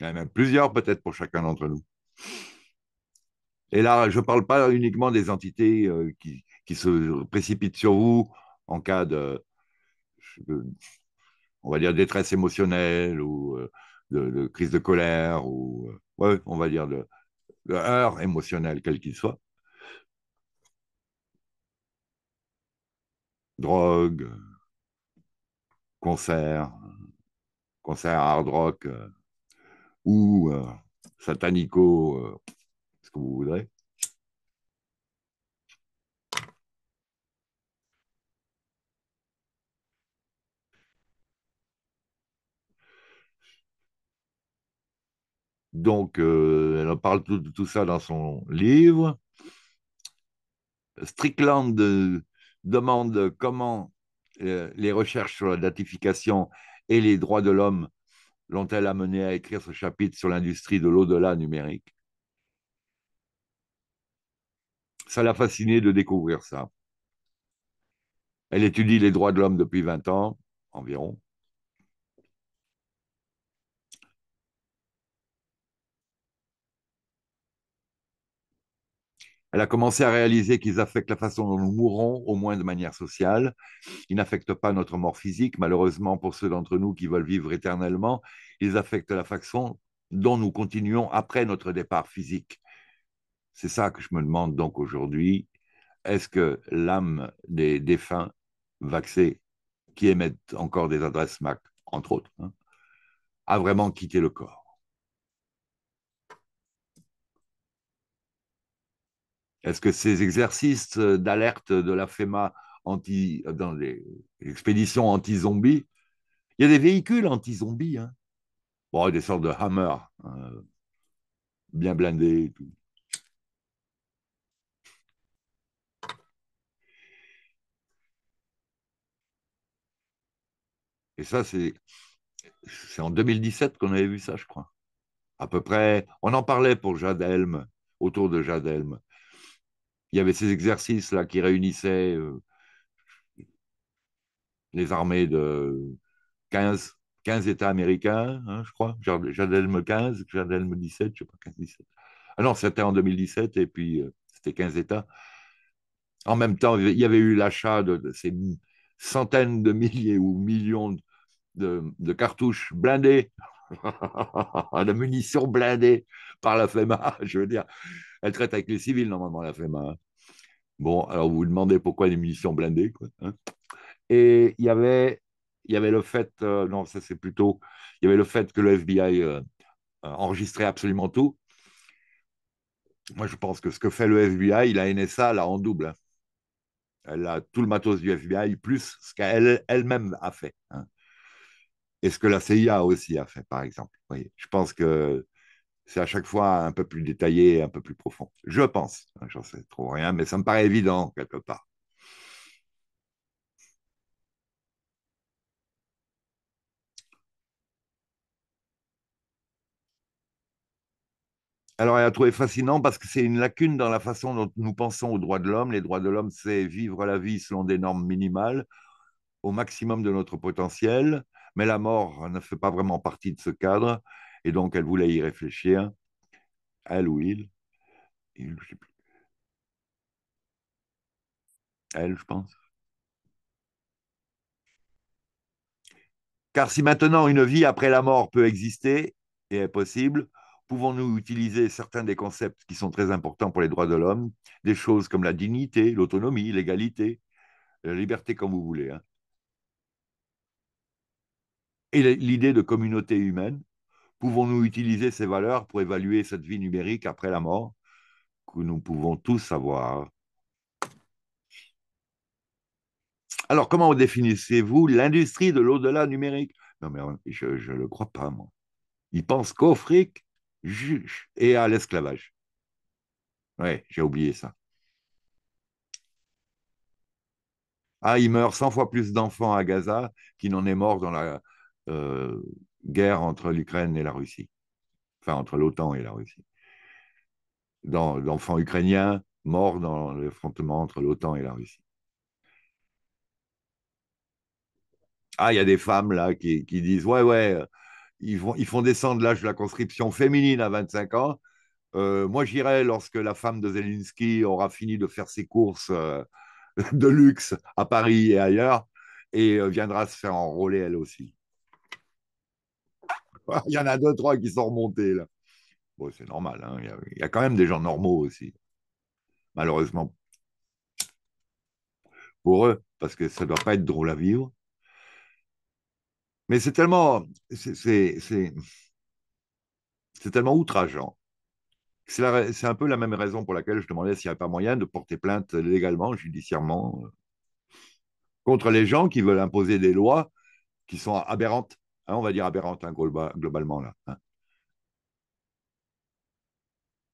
Il y en a même plusieurs peut-être pour chacun d'entre nous. Et là, je ne parle pas uniquement des entités euh, qui, se précipitent sur vous en cas de, on va dire, détresse émotionnelle ou euh, de, crise de colère ou, euh, on va dire, de, de émotionnels, émotionnel, quel qu'il soit. Drogue, concert, concert hard rock euh, ou euh, satanico, ce que vous voudrez. Donc, euh, elle en parle tout, tout, ça dans son livre. Strickland euh, demande comment euh, les recherches sur la datification et les droits de l'homme l'ont-elles amené à écrire ce chapitre sur l'industrie de l'au-delà numérique. Ça l'a fasciné de découvrir ça. Elle étudie les droits de l'homme depuis 20 ans environ. Elle a commencé à réaliser qu'ils affectent la façon dont nous mourons, au moins de manière sociale. Ils n'affectent pas notre mort physique, malheureusement pour ceux d'entre nous qui veulent vivre éternellement. Ils affectent la façon dont nous continuons après notre départ physique. C'est ça que je me demande donc aujourd'hui. Est-ce que l'âme des défunts vaccés, qui émettent encore des adresses MAC, entre autres, hein, a vraiment quitté le corps Est-ce que ces exercices euh, d'alerte de la FEMA anti, euh, dans les expéditions anti-zombies, il y a des véhicules anti-zombies, hein. des sortes de hammers hein, bien blindés et tout. Et ça, c'est en 2017 qu'on avait vu ça, je crois. À peu près, on en parlait pour Jadelm, autour de Jadelm, il y avait ces exercices-là qui réunissaient euh, les armées de 15, 15 États américains, hein, je crois, Jadelme 15, Jadelme 17, je sais pas, 15, 17. Ah non, c'était en 2017, et puis euh, c'était 15 États. En même temps, il y avait eu l'achat de, ces centaines de milliers ou millions de, cartouches blindées, de munitions blindées par la FEMA, je veux dire. Elle traite avec les civils, normalement, la FEMA. Hein. Bon, alors vous vous demandez pourquoi les munitions blindées. Quoi, hein. Et il y avait il y avait le fait, euh, non, ça c'est plutôt, il y avait le fait que le FBI euh, euh, enregistrait absolument tout. Moi, je pense que ce que fait le FBI, la NSA là en double. Hein. Elle a tout le matos du FBI, plus ce qu'elle elle-même a fait. Hein. Et ce que la CIA aussi a fait, par exemple. Je pense que c'est à chaque fois un peu plus détaillé, un peu plus profond. Je pense, j'en sais trop rien, mais ça me paraît évident quelque part. Alors, elle a trouvé fascinant parce que c'est une lacune dans la façon dont nous pensons aux droits de l'homme. Les droits de l'homme, c'est vivre la vie selon des normes minimales, au maximum de notre potentiel, mais la mort ne fait pas vraiment partie de ce cadre. Et donc, elle voulait y réfléchir, elle ou il, je sais plus. Elle, je pense. Car si maintenant une vie après la mort peut exister et est possible, pouvons-nous utiliser certains des concepts qui sont très importants pour les droits de l'homme, des choses comme la dignité, l'autonomie, l'égalité, la liberté comme vous voulez, hein. et l'idée de communauté humaine Pouvons-nous utiliser ces valeurs pour évaluer cette vie numérique après la mort que nous pouvons tous avoir Alors, comment définissez-vous l'industrie de l'au-delà numérique Non, mais je ne le crois pas, moi. Ils pensent qu'au fric et à l'esclavage. Oui, j'ai oublié ça. Ah, il meurt 100 fois plus d'enfants à Gaza qu'il n'en est mort dans la, euh, guerre entre l'Ukraine et la Russie, enfin entre l'OTAN et la Russie. D'enfants ukrainiens morts dans l'affrontement entre l'OTAN et la Russie. Ah, il y a des femmes là qui, disent Ouais, ouais, euh, ils, vont, ils font descendre l'âge de la conscription féminine à 25 ans. Euh, moi, j'irai lorsque la femme de Zelensky aura fini de faire ses courses euh, de luxe à Paris et ailleurs et viendra se faire enrôler elle aussi. il y en a deux, trois qui sont remontés, là. Bon, c'est normal, hein. il, y a, quand même des gens normaux aussi. Malheureusement, pour eux, parce que ça ne doit pas être drôle à vivre. Mais c'est tellement, c'est, c'est, tellement outrageant. C'est, un peu la même raison pour laquelle je demandais s'il n'y avait pas moyen de porter plainte légalement, judiciairement, euh, contre les gens qui veulent imposer des lois qui sont aberrantes. Hein, on va dire aberrant hein, globalement là. Hein.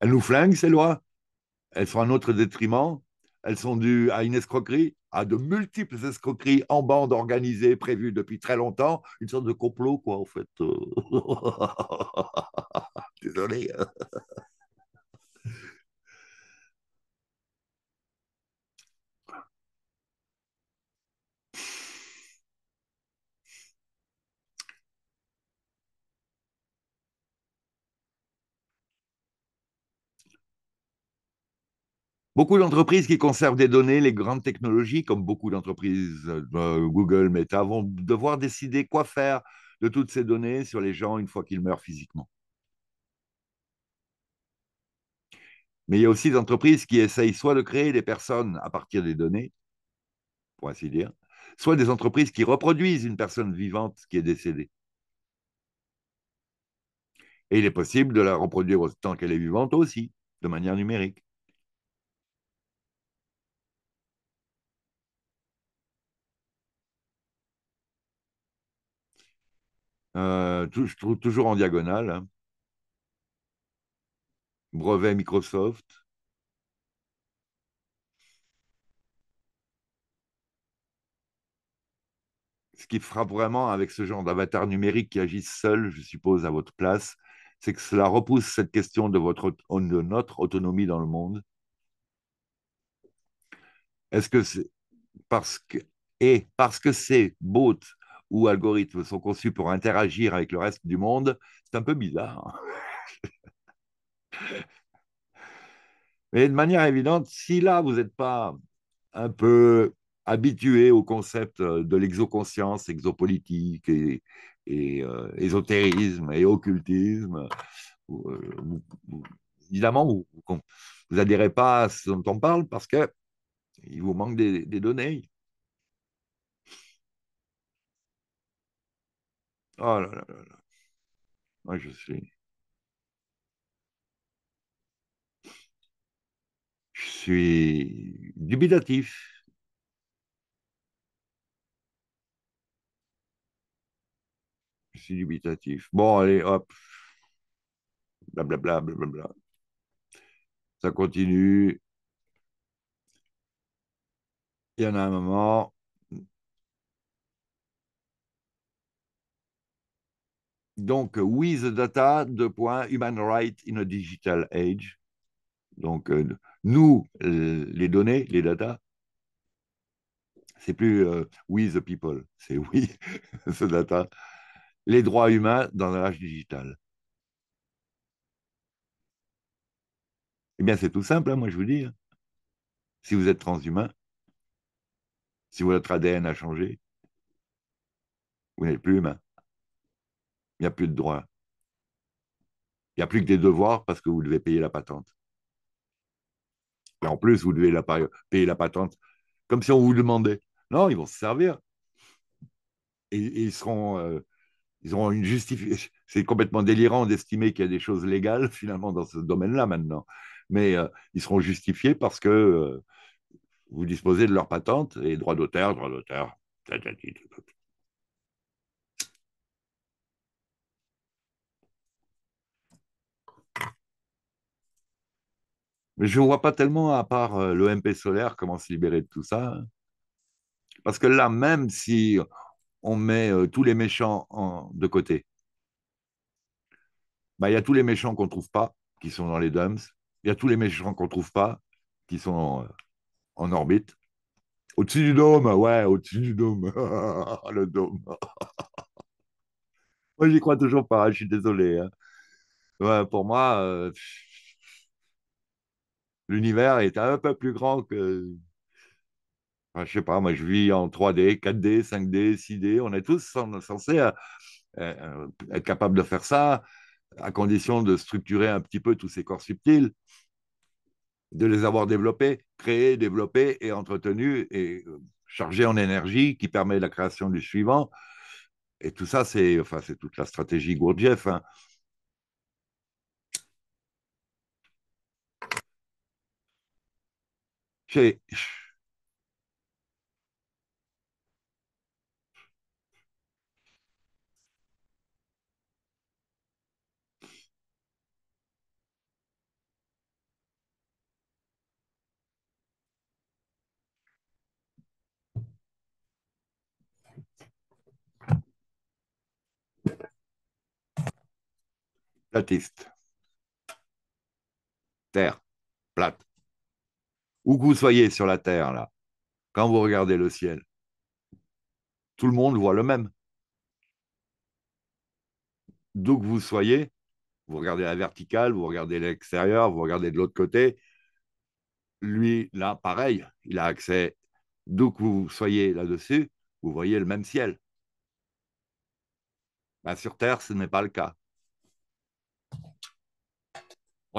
Elles nous flinguent ces lois, elles sont à notre détriment, elles sont dues à une escroquerie, à de multiples escroqueries en bande organisée, prévues depuis très longtemps, une sorte de complot quoi en fait. Désolé. Beaucoup d'entreprises qui conservent des données, les grandes technologies, comme beaucoup d'entreprises, euh, bah, Google, Meta, vont devoir décider quoi faire de toutes ces données sur les gens une fois qu'ils meurent physiquement. Mais il y a aussi des entreprises qui essayent soit de créer des personnes à partir des données, pour ainsi dire, soit des entreprises qui reproduisent une personne vivante qui est décédée. Et il est possible de la reproduire tant qu'elle est vivante aussi, de manière numérique. Euh, toujours en diagonale. Hein. Brevet Microsoft. Ce qui frappe vraiment avec ce genre d'avatar numérique qui agit seul, je suppose, à votre place, c'est que cela repousse cette question de, votre, notre autonomie dans le monde. Est-ce que c'est parce que et parce que c'est ou algorithmes sont conçus pour interagir avec le reste du monde, c'est un peu bizarre. Mais de manière évidente, si là, vous n'êtes pas un peu habitué au concept euh, de l'exoconscience, exopolitique et, euh, ésotérisme et occultisme, euh, évidemment, vous n'adhérez pas à ce dont on parle parce que il vous manque des, des données. Oh là là là Moi, je suis. Je suis dubitatif. Je suis dubitatif. Bon, allez, hop. Blablabla, blablabla. Ça continue. Il y en a un moment. donc, with the data, deux points, human Rights in a digital age. Donc, euh, nous, les données, les data, c'est plus with euh, the people, c'est oui, ce data. Les droits humains dans l'âge digital. Eh bien, c'est tout simple, hein, moi je vous dis. Hein. Si vous êtes transhumain, si votre ADN a changé, vous n'êtes plus humain. Il n'y a plus de droits. Il n'y a plus que des devoirs parce que vous devez payer la patente. Et en plus, vous devez la, payer la patente comme si on vous demandait. Non, ils vont se servir. Et, ils seront. Euh, ils auront une justification. C'est complètement délirant d'estimer qu'il y a des choses légales, finalement, dans ce domaine-là, maintenant. Mais euh, ils seront justifiés parce que euh, vous disposez de leur patente et droit d'auteur, droit d'auteur. je ne vois pas tellement, à part euh, l'EMP solaire, comment se libérer de tout ça. Hein. Parce que là, même si on met euh, tous les méchants en, de côté, bah, il y a tous les méchants qu'on ne trouve pas, qui sont dans les dumps. Il y a tous les méchants qu'on ne trouve pas, qui sont euh, en, orbite. Au-dessus du dôme, ouais, au-dessus du dôme. le dôme. moi, j'y crois toujours pas, hein, je suis désolé. Hein. pour moi, l'univers est un peu plus grand que. Enfin, je sais pas, moi je vis en 3D, 4D, 5D, 6D. On est tous censés euh, euh, être capables de faire ça, à condition de structurer un petit peu tous ces corps subtils, de les avoir développés, créés, développés et entretenus et euh, chargés en énergie qui permet la création du suivant. Et tout ça, c'est enfin, toute la stratégie Gurdjieff. Hein. platiste. Terre, plate. Où que vous soyez sur la terre, là, quand vous regardez le ciel, tout le monde voit le même. D'où que vous soyez, vous regardez la verticale, vous regardez l'extérieur, vous regardez de l'autre côté. Lui, là, pareil, il a accès. D'où que vous soyez là-dessus, vous voyez le même ciel. Bah, sur Terre, ce n'est pas le cas.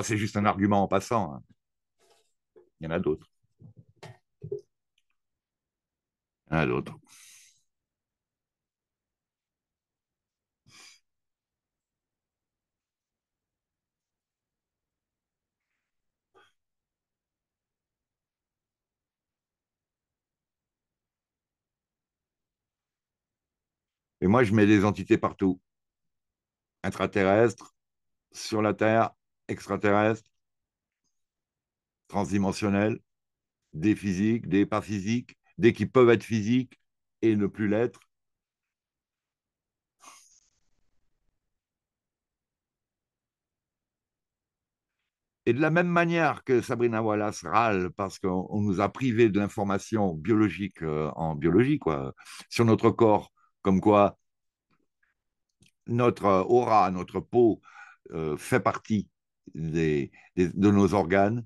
c'est juste un argument en passant. Hein. Il y en a d'autres. Et moi, je mets des entités partout. Intraterrestres, sur la Terre, extraterrestres, transdimensionnels, des physiques, des pas physiques, des qui peuvent être physiques et ne plus l'être. Et de la même manière que Sabrina Wallace râle parce qu'on nous a privé de l'information biologique euh, en biologie, quoi, sur notre corps, comme quoi notre euh, aura, notre peau euh, fait partie des, de nos organes,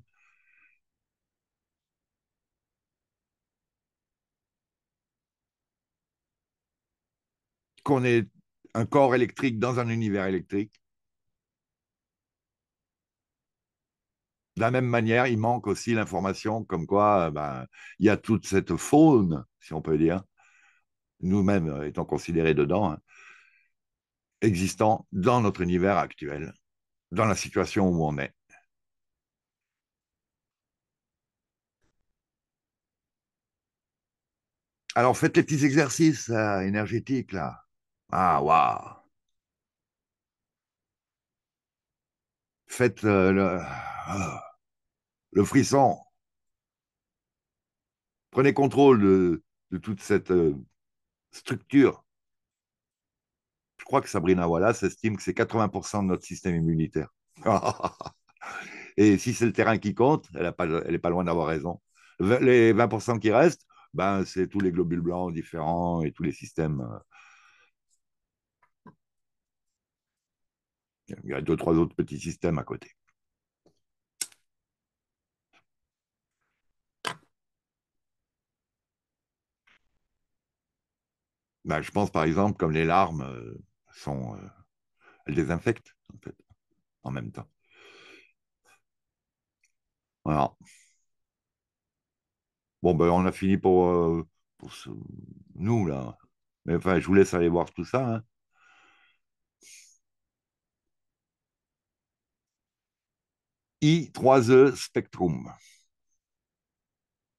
qu'on est un corps électrique dans un univers électrique. De la même manière, il manque aussi l'information comme quoi euh, ben, il y a toute cette faune, si on peut dire, nous-mêmes euh, étant considérés dedans, hein, existant dans notre univers actuel, dans la situation où on est. Alors faites les petits exercices euh, énergétiques là. Ah, waouh! Faites euh, ah, le, frisson. Prenez contrôle de, toute cette euh, structure. Je crois que Sabrina Wallace estime que c'est 80% de notre système immunitaire. Et si c'est le terrain qui compte, elle n'est pas, pas, loin d'avoir raison. Les 20% qui restent, ben, c'est tous les globules blancs différents et tous les systèmes euh, Il y a deux, trois autres petits systèmes à côté. Ben, je pense par exemple comme les larmes euh, sont, euh, elles désinfectent en même temps. Voilà. Bon ben on a fini pour, euh, pour nous là. Mais enfin, je vous laisse aller voir tout ça. Hein. I3E Spectrum.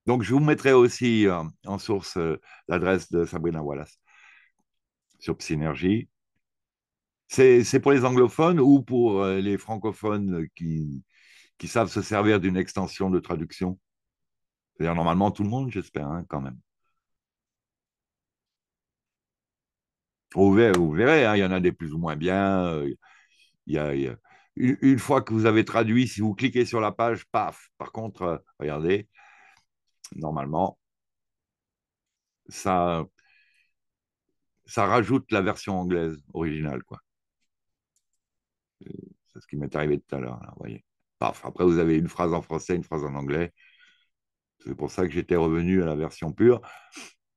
Donc, je vous mettrai aussi euh, en source euh, l'adresse de Sabrina Wallace sur Synergie. C'est pour les anglophones ou pour euh, les francophones qui, qui savent se servir d'une extension de traduction C'est-à-dire normalement tout le monde, j'espère, hein, quand même. Vous verrez, hein, il y en a des plus ou moins bien. il y a une fois que vous avez traduit, si vous cliquez sur la page, paf. Par contre, euh, regardez, normalement, ça, rajoute la version anglaise originale, euh, C'est ce qui m'est arrivé tout à l'heure, Paf. Après, vous avez une phrase en français, une phrase en anglais. C'est pour ça que j'étais revenu à la version pure,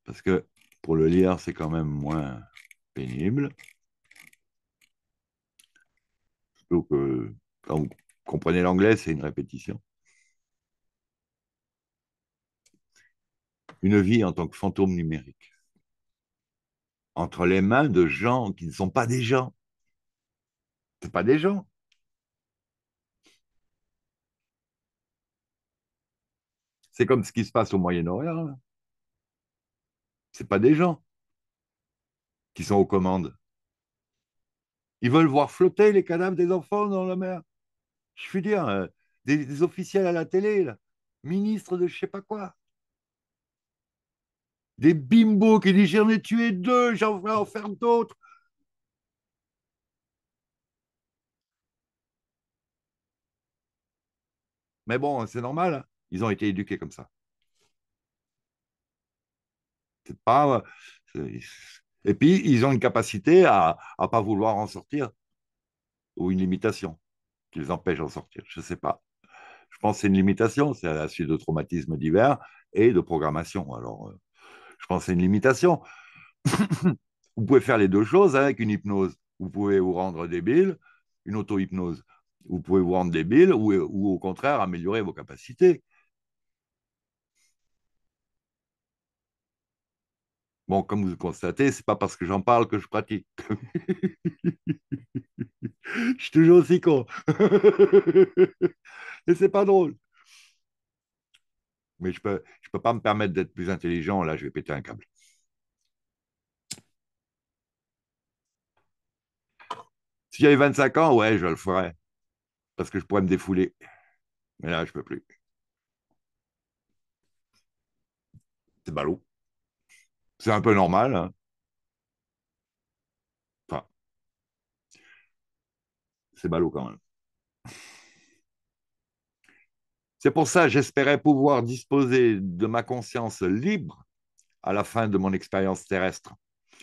parce que pour le lire, c'est quand même moins pénible que quand vous comprenez l'anglais, c'est une répétition. Une vie en tant que fantôme numérique, entre les mains de gens qui ne sont pas des gens. Ce pas des gens. C'est comme ce qui se passe au Moyen-Orient. Ce pas des gens qui sont aux commandes. Ils veulent voir flotter les cadavres des enfants dans la mer. Je suis dire, euh, des, officiels à la télé, ministres de je sais pas quoi. Des bimbos qui disent j'en ai tué deux, j'en ferme en d'autres. Mais bon, c'est normal, hein. ils ont été éduqués comme ça. C'est pas. Euh, et puis, ils ont une capacité à ne pas vouloir en sortir, ou une limitation qui les empêche d'en sortir, je ne sais pas. Je pense que c'est une limitation, c'est à la suite de traumatismes divers et de programmation. Alors, euh, je pense que c'est une limitation. vous pouvez faire les deux choses avec une hypnose. Vous pouvez vous rendre débile, une auto-hypnose. Vous pouvez vous rendre débile ou au contraire améliorer vos capacités. Bon, comme vous le constatez, c'est pas parce que j'en parle que je pratique. je suis toujours aussi con. Et c'est pas drôle. Mais je peux, je peux pas me permettre d'être plus intelligent. Là, je vais péter un câble. Si j'avais 25 ans, ouais, je le ferais. Parce que je pourrais me défouler. Mais là, je ne peux plus. C'est ballot. C'est un peu normal. Enfin, c'est ballot quand même. C'est pour ça que j'espérais pouvoir disposer de ma conscience libre à la fin de mon expérience terrestre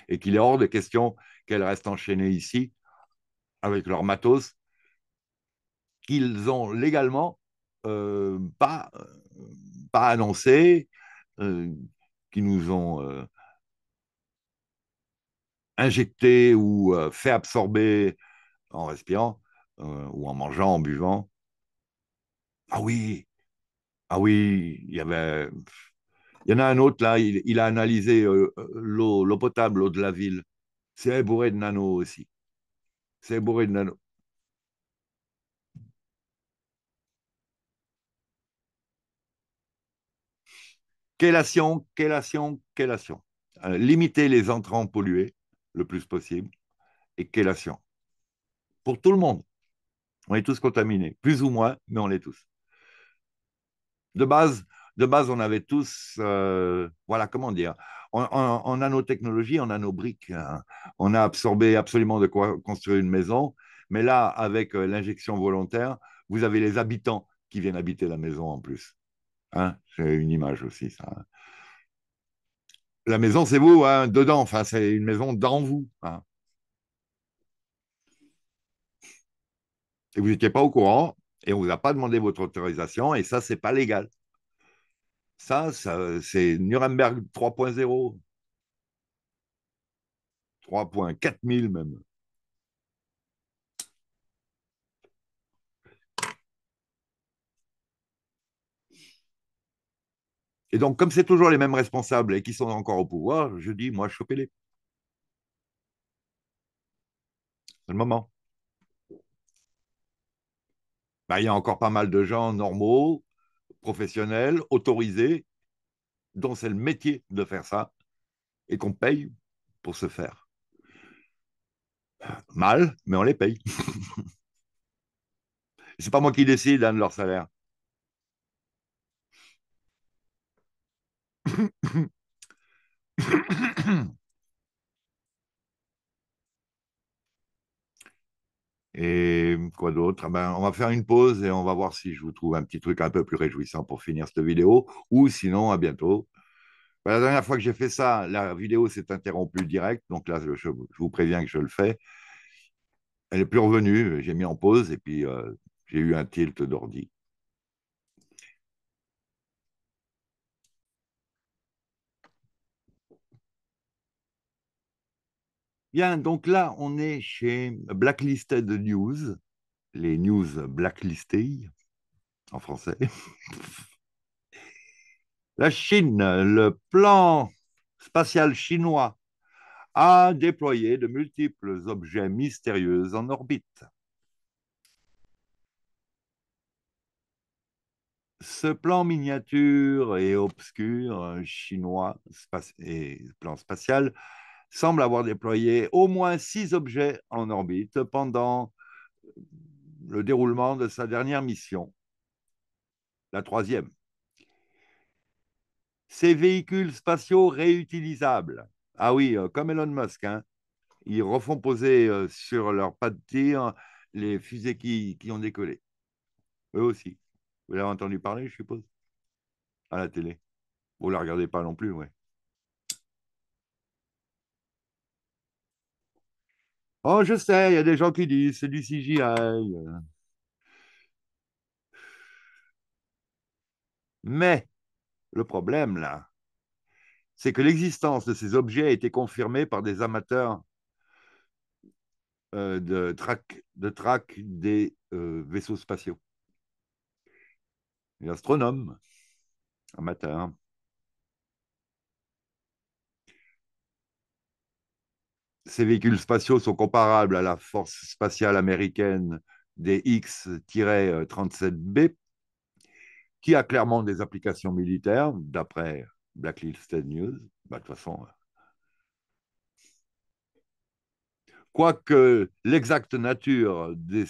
et qu'il est hors de question qu'elle reste enchaînée ici avec leur matos qu'ils ont légalement euh, pas, euh, pas annoncé, euh, qui nous ont injecté ou euh, fait absorber en respirant euh, ou en mangeant, en buvant. Ah oui, ah oui, il y avait. Il y en a un autre là, il, a analysé euh, l'eau, potable, l'eau de la ville. C'est bourré de nano aussi. C'est bourré de nano. action quelle action Limiter les entrants pollués le plus possible et science Pour tout le monde, on est tous contaminés, plus ou moins, mais on l'est tous. De base, de base, on avait tous, euh, voilà, comment dire, on, a nos technologies, on a nos briques, hein. on a absorbé absolument de quoi construire une maison, mais là, avec euh, l'injection volontaire, vous avez les habitants qui viennent habiter la maison en plus. Hein C'est une image aussi, ça. Hein la maison, c'est vous, hein, dedans. Enfin, c'est une maison dans vous. Hein. Et vous n'étiez pas au courant et on ne vous a pas demandé votre autorisation et ça, c'est pas légal. Ça, ça c'est Nuremberg 3.0. 3.4000 même. Et donc, comme c'est toujours les mêmes responsables et qui sont encore au pouvoir, je dis, moi, chopez-les. C'est le moment. Ben, il y a encore pas mal de gens normaux, professionnels, autorisés, dont c'est le métier de faire ça, et qu'on paye pour ce faire. Mal, mais on les paye. Ce n'est pas moi qui décide hein, de leur salaire. Et quoi d'autre ah ben, On va faire une pause et on va voir si je vous trouve un petit truc un peu plus réjouissant pour finir cette vidéo. Ou sinon, à bientôt. Bah, la dernière fois que j'ai fait ça, la vidéo s'est interrompue direct. Donc là, je, vous préviens que je le fais. Elle n'est plus revenue. J'ai mis en pause et puis euh, j'ai eu un tilt d'ordi. Bien, donc là, on est chez Blacklisted News, les news blacklistées en français. La Chine, le plan spatial chinois a déployé de multiples objets mystérieux en orbite. Ce plan miniature et obscur chinois et plan spatial semble avoir déployé au moins six objets en orbite pendant le déroulement de sa dernière mission, la troisième. Ces véhicules spatiaux réutilisables, ah oui, euh, comme Elon Musk, hein. ils refont poser euh, sur leur pas de tir les fusées qui, ont décollé. Eux aussi. Vous l'avez entendu parler, je suppose, à la télé. Vous ne la regardez pas non plus, oui. Oh, je sais, il y a des gens qui disent c'est du CGI. Mais le problème, là, c'est que l'existence de ces objets a été confirmée par des amateurs euh, de traque des euh, vaisseaux spatiaux. Les astronomes amateurs ces véhicules spatiaux sont comparables à la force spatiale américaine des X-37B, qui a clairement des applications militaires, d'après State News. Bah, de toute façon, euh. quoique l'exacte nature de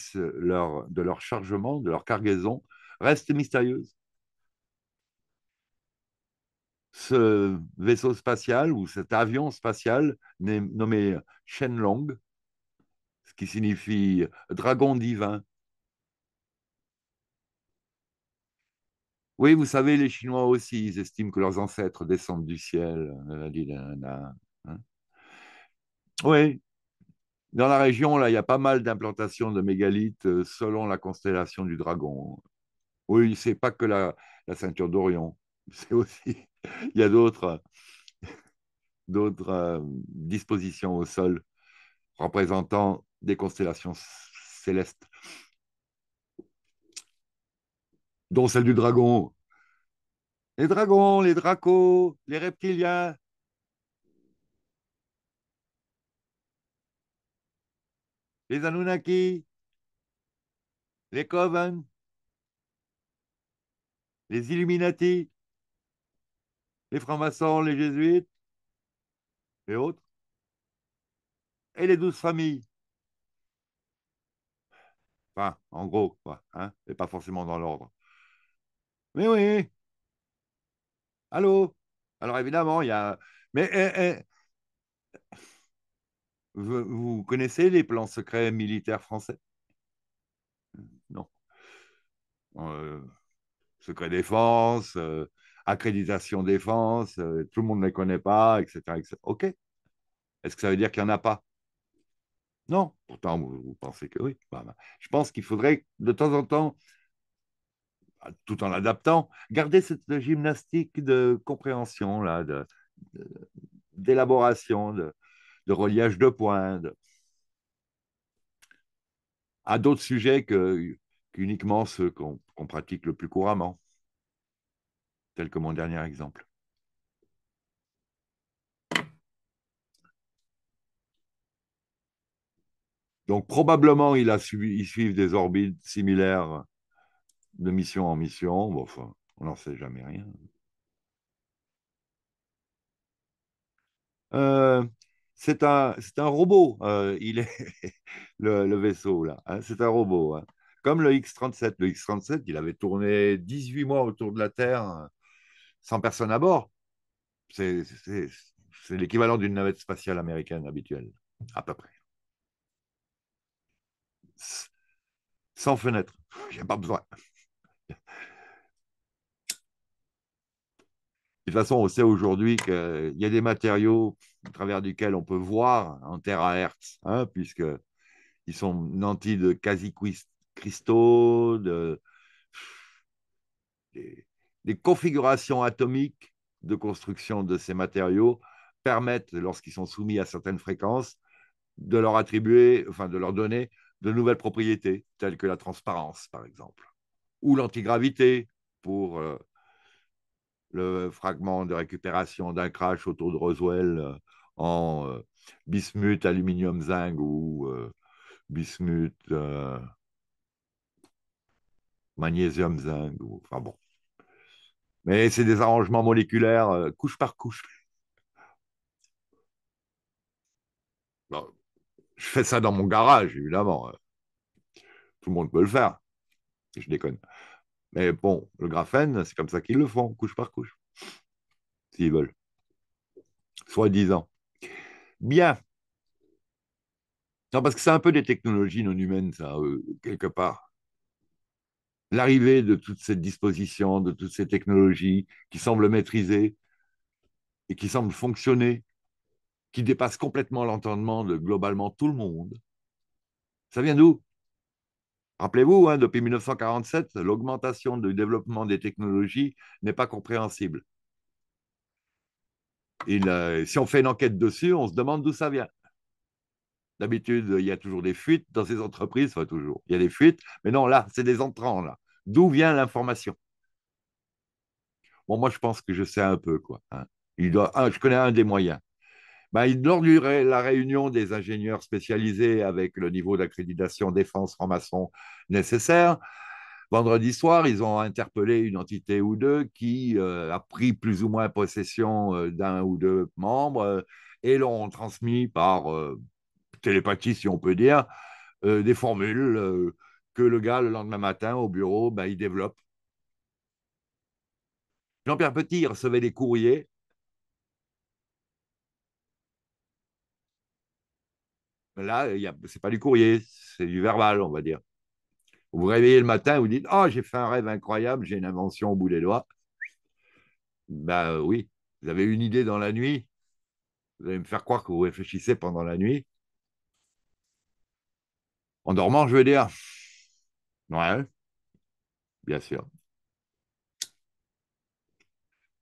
leur chargement, de leur cargaison, reste mystérieuse ce vaisseau spatial ou cet avion spatial nommé Shenlong, ce qui signifie dragon divin. Oui, vous savez, les Chinois aussi, ils estiment que leurs ancêtres descendent du ciel. Hein. Oui, dans la région, là, il y a pas mal d'implantations de mégalithes euh, selon la constellation du dragon. Oui, c'est pas que la, la ceinture d'Orion, c'est aussi il y a d'autres euh, euh, dispositions au sol représentant des constellations célestes, dont celle du dragon. Les dragons, les dracos, les reptiliens. Les Anunnaki, les Coven, les Illuminati, les francs-maçons, les jésuites et autres, et les douze familles. Enfin, en gros, quoi, hein, et pas forcément dans l'ordre. Mais oui. Allô Alors évidemment, il y a... Mais eh, eh, vous connaissez les plans secrets militaires français Non. Euh, secret défense, euh, accréditation défense, euh, tout le monde ne les connaît pas, etc. OK. Est-ce que ça veut dire qu'il n'y en a pas Non. Pourtant, vous, pensez que oui. Bah, bah, je pense qu'il faudrait de temps en temps, tout en l'adaptant, garder cette gymnastique de compréhension, là, d'élaboration, de, reliage de points, à d'autres sujets que, qu'uniquement ceux qu'on pratique le plus couramment tel que mon dernier exemple. Donc probablement, il a suivi, ils suivent des orbites similaires de mission en mission. on n'en sait jamais rien. Euh, c'est un, c'est un, robot, euh, il est le, vaisseau là. Hein, c'est un robot. Hein. Comme le X-37. Le X-37, il avait tourné 18 mois autour de la Terre hein. 100 personnes à bord. C'est l'équivalent d'une navette spatiale américaine habituelle, à peu près. Sans fenêtre, j'ai pas besoin. De toute façon, on sait aujourd'hui qu'il y a des matériaux à travers lesquels on peut voir en terahertz, hein, puisque puisqu'ils sont nantis de quasi-cristaux, de, les configurations atomiques de construction de ces matériaux permettent, lorsqu'ils sont soumis à certaines fréquences, de leur attribuer, enfin de leur donner de nouvelles propriétés, telles que la transparence, par exemple, ou l'antigravité pour euh, le fragment de récupération d'un crash autour de Roswell euh, en euh, bismuth, aluminium, zinc ou bismuth, magnésium, zinc. enfin bon. Mais c'est des arrangements moléculaires euh, couche par couche. je fais ça dans mon garage, évidemment. Euh. Tout le monde peut le faire. Je déconne. Mais bon, le graphène, c'est comme ça qu'ils le font, couche par couche, s'ils veulent. Soi-disant. Bien. Non, parce que c'est un peu des technologies non humaines, ça, euh, quelque part l'arrivée de toutes ces dispositions, de toutes ces technologies qui semblent maîtrisées et qui semblent fonctionner, qui dépassent complètement l'entendement de globalement tout le monde, ça vient d'où Rappelez-vous, hein, depuis 1947, l'augmentation du développement des technologies n'est pas compréhensible. si on fait une enquête dessus, on se demande d'où ça vient. D'habitude, il y a toujours des fuites dans ces entreprises, toujours. Il y a des fuites, mais non, là, c'est des entrants, là. D'où vient l'information Bon, moi, je pense que je sais un peu, quoi. Hein. Il doit, je connais un des moyens. Ben, lors de la réunion des ingénieurs spécialisés avec le niveau d'accréditation défense franc-maçon nécessaire, vendredi soir, ils ont interpellé une entité ou deux qui euh, a pris plus ou moins possession euh, d'un ou deux membres euh, et l'ont transmis par télépathie, si on peut dire, euh, des formules euh, que le gars, le lendemain matin, au bureau, ben, il développe. Jean-Pierre Petit recevait des courriers. Là, ce n'est pas du courrier, c'est du verbal, on va dire. Vous vous réveillez le matin, vous dites Oh, j'ai fait un rêve incroyable, j'ai une invention au bout des doigts. Ben euh, oui, vous avez une idée dans la nuit, vous allez me faire croire que vous réfléchissez pendant la nuit. En dormant, je veux dire. Ouais, bien sûr.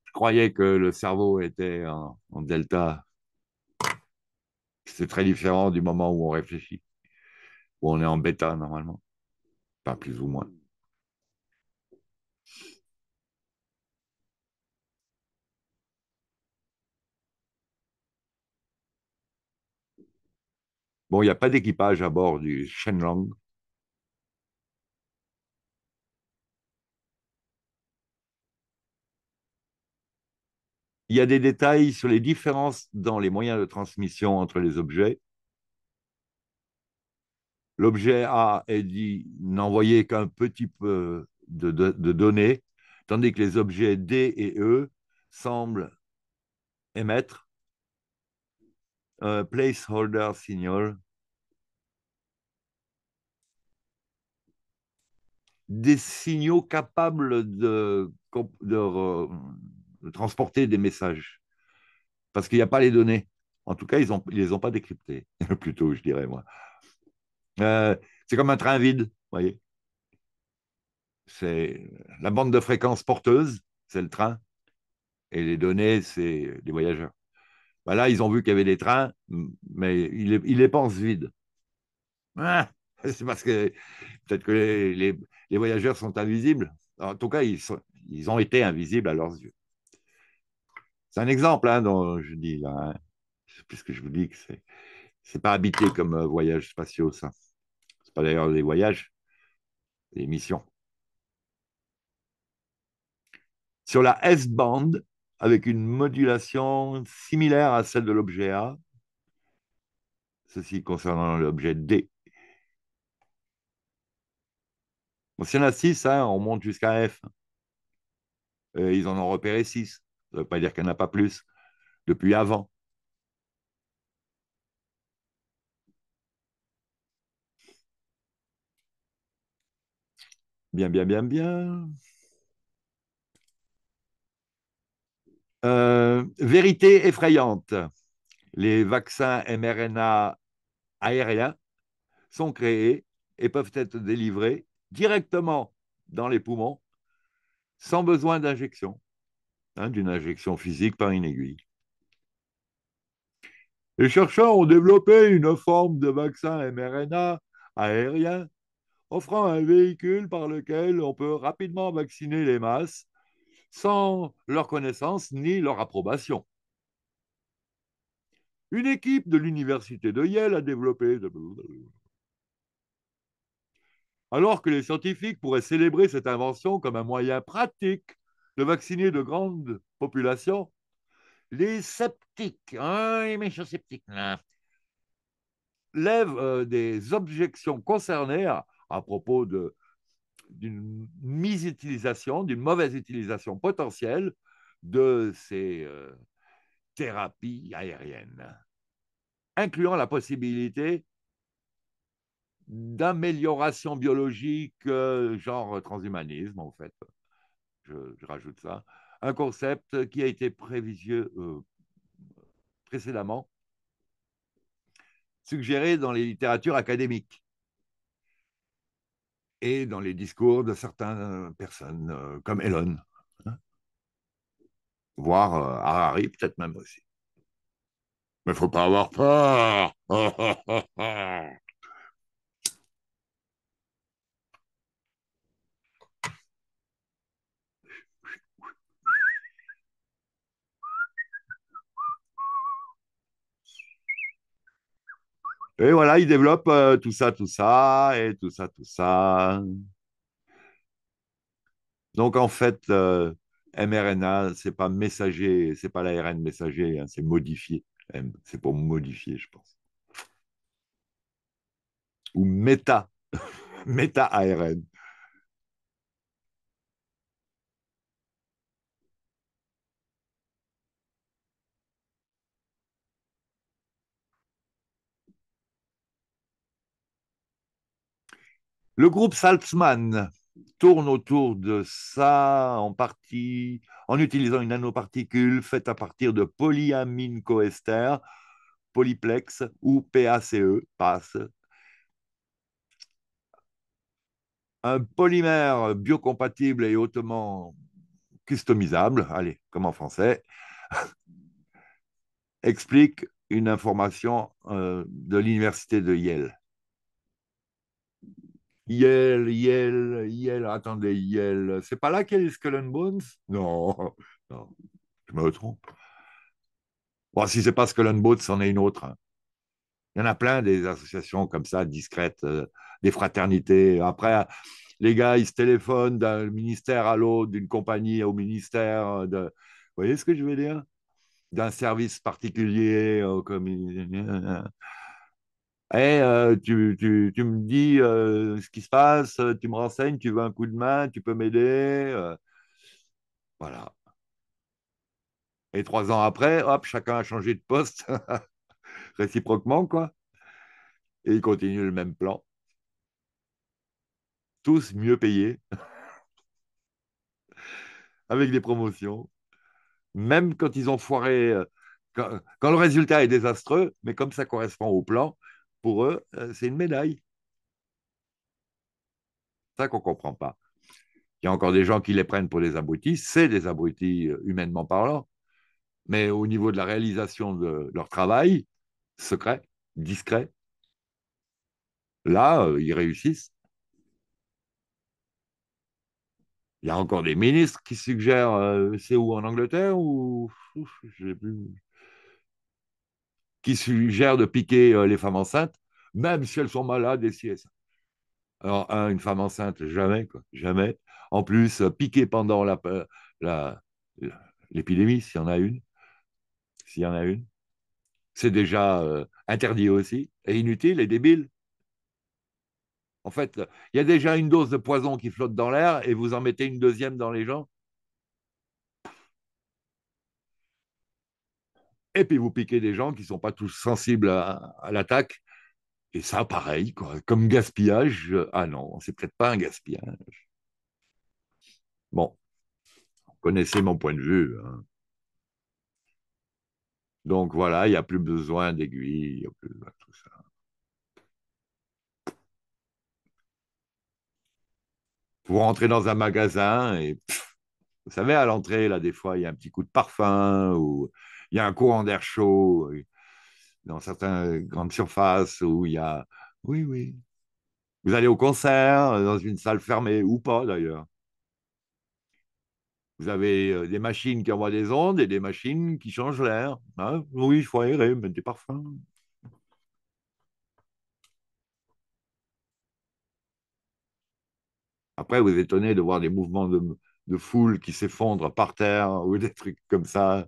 Je croyais que le cerveau était en, en delta. C'est très différent du moment où on réfléchit, où on est en bêta normalement. Pas plus ou moins. Bon, il n'y a pas d'équipage à bord du Shenlong. Il y a des détails sur les différences dans les moyens de transmission entre les objets. L'objet A est dit n'envoyer qu'un petit peu de, de, données, tandis que les objets D et E semblent émettre euh, placeholder signal des signaux capables de, transporter des messages. Parce qu'il n'y a pas les données. En tout cas, ils ne les ont pas décryptés, plutôt, je dirais, moi. Euh, c'est comme un train vide, vous voyez. C'est la bande de fréquence porteuse, c'est le train, et les données, c'est les voyageurs. Ben là, ils ont vu qu'il y avait des trains, mais ils, les pensent vides. c'est parce que peut-être que les, voyageurs sont invisibles. En tout cas, ils, ont été invisibles à leurs yeux. C'est un exemple hein, dont je dis là, ce hein. puisque je vous dis que c'est n'est pas habité comme euh, voyage spatiaux, ça. Ce pas d'ailleurs des voyages, des missions. Sur la S-band, avec une modulation similaire à celle de l'objet A, ceci concernant l'objet D. S'il y en a 6, hein, on monte jusqu'à F. ils en ont repéré 6. Ça ne veut pas dire qu'il n'y en a pas plus depuis avant. Bien, bien, bien, bien. Euh, vérité effrayante. Les vaccins mRNA aériens sont créés et peuvent être délivrés directement dans les poumons sans besoin d'injection, hein, d'une injection physique par une aiguille. Les chercheurs ont développé une forme de vaccin mRNA aérien offrant un véhicule par lequel on peut rapidement vacciner les masses sans leur connaissance ni leur approbation. Une équipe de l'université de Yale a développé... Alors que les scientifiques pourraient célébrer cette invention comme un moyen pratique de vacciner de grandes populations, les sceptiques, hein, les méchants sceptiques, lèvent euh, des objections concernées à propos de d'une mise-utilisation, d'une mauvaise utilisation potentielle de ces euh, thérapies aériennes, incluant la possibilité d'amélioration biologique, euh, genre transhumanisme, en fait. Je, rajoute ça. Un concept qui a été prévisieux euh, précédemment, suggéré dans les littératures académiques et dans les discours de certaines personnes, euh, comme Elon, hein. voire euh, Harari, peut-être même aussi. Mais il ne faut pas avoir peur. Et voilà, il développe euh, tout ça, tout ça, et tout ça, tout ça. Donc en fait, euh, mRNA, c'est pas messager, c'est pas l'ARN messager, hein, c'est modifié. c'est pour modifier, je pense. Ou méta, méta ARN. Le groupe Salzmann tourne autour de ça en partie en utilisant une nanoparticule faite à partir de polyamine coester, polyplex ou e, PACE, Un polymère biocompatible et hautement customisable, allez, comme en français, explique une information euh, de l'université de Yale. Yel, Yel, Yel, attendez, Yel, c'est pas là qu'est les Skull Bones Non, je me trompe. Bon, si c'est pas Skull and Bones, c'en est une autre. Hein. Il y en a plein des associations comme ça, discrètes, euh, des fraternités. Après, euh, les gars, ils se téléphonent d'un ministère à l'autre, d'une compagnie au ministère. Euh, de... Vous voyez ce que je veux dire D'un service particulier. au comme... Eh euh, tu, me dis euh, ce qui se passe, euh, tu me renseignes, tu veux un coup de main, tu peux m'aider. voilà. Et trois ans après, hop, chacun a changé de poste réciproquement, quoi. Et ils continuent le même plan. Tous mieux payés, avec des promotions. Même quand ils ont foiré, quand le résultat est désastreux, mais comme ça correspond au plan, pour eux, euh, c'est une médaille. ça qu'on ne comprend pas. Il y a encore des gens qui les prennent pour des abrutis. C'est des abrutis euh, humainement parlant. Mais au niveau de la réalisation de leur travail, secret, discret, là, euh, ils réussissent. Il y a encore des ministres qui suggèrent c'est où en Angleterre ou je plus qui suggère de piquer euh, les femmes enceintes, même si elles sont malades et si elles ça. Alors, une femme enceinte, jamais, quoi, jamais. En plus, euh, piquer pendant euh, l'épidémie, la, s'il y en a une, s'il y en a une, c'est déjà interdit aussi, et inutile et débile. En fait, il y a déjà une dose de poison qui flotte dans l'air et vous en mettez une deuxième dans les gens. et puis vous piquez des gens qui ne sont pas tous sensibles à, l'attaque. Et ça, pareil, comme gaspillage, ah non, c'est peut-être pas un gaspillage. Bon, vous connaissez mon point de vue. Hein. Donc voilà, il n'y a plus besoin d'aiguilles, il n'y a plus besoin de tout ça. Vous rentrez dans un magasin et vous savez, à l'entrée, là, des fois, il y a un petit coup de parfum ou il y a un courant d'air chaud euh, dans certaines euh, grandes surfaces où il y a. Oui, oui. Vous allez au concert euh, dans une salle fermée ou pas d'ailleurs. Vous avez des machines qui envoient des ondes et des machines qui changent l'air. Hein. oui, il faut aérer, mettre des parfums. Après, vous étonnez de voir des mouvements de, de foule qui s'effondrent par terre ou des trucs comme ça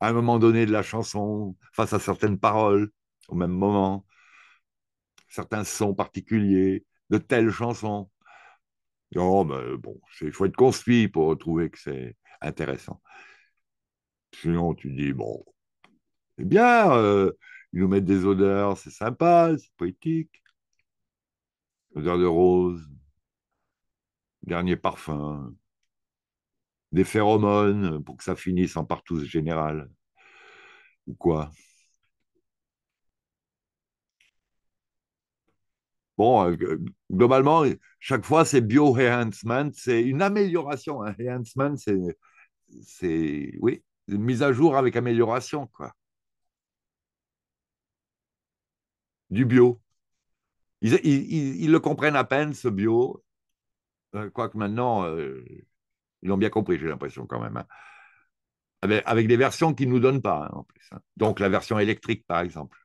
à un moment donné de la chanson, face à certaines paroles, au même moment, certains sons particuliers de telles chansons. Oh, ben, bon, il faut être construit pour trouver que c'est intéressant. Sinon, tu dis, bon, eh bien, euh, ils nous mettent des odeurs, c'est sympa, c'est poétique. Odeur de rose, dernier parfum, des phéromones euh, pour que ça finisse en partout général ou quoi. Bon, euh, globalement, chaque fois, c'est bio-enhancement, c'est une amélioration. Un enhancement, c'est, oui, une mise à jour avec amélioration, quoi. Du bio. Ils, le comprennent à peine, ce bio. Euh, quoique maintenant, ils l'ont bien compris, j'ai l'impression quand même. Hein. Avec, des versions qu'ils ne nous donnent pas, hein, en plus. Hein. Donc la version électrique, par exemple.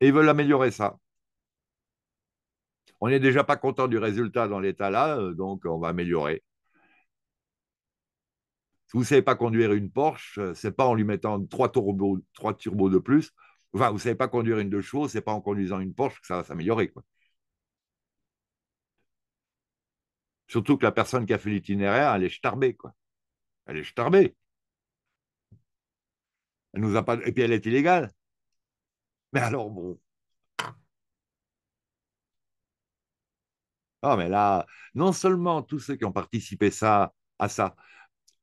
Et ils veulent améliorer ça. On n'est déjà pas content du résultat dans l'état là, euh, donc on va améliorer. Si vous ne savez pas conduire une Porsche, euh, ce n'est pas en lui mettant trois turbos, trois turbos de plus. Enfin, vous ne savez pas conduire une deux chevaux, n'est pas en conduisant une Porsche que ça va s'améliorer. Quoi. Surtout que la personne qui a fait l'itinéraire, elle est starbée, quoi. Elle est starbée. Elle nous a pas... Et puis elle est illégale. Mais alors bon. Ah, mais là, non seulement tous ceux qui ont participé à ça,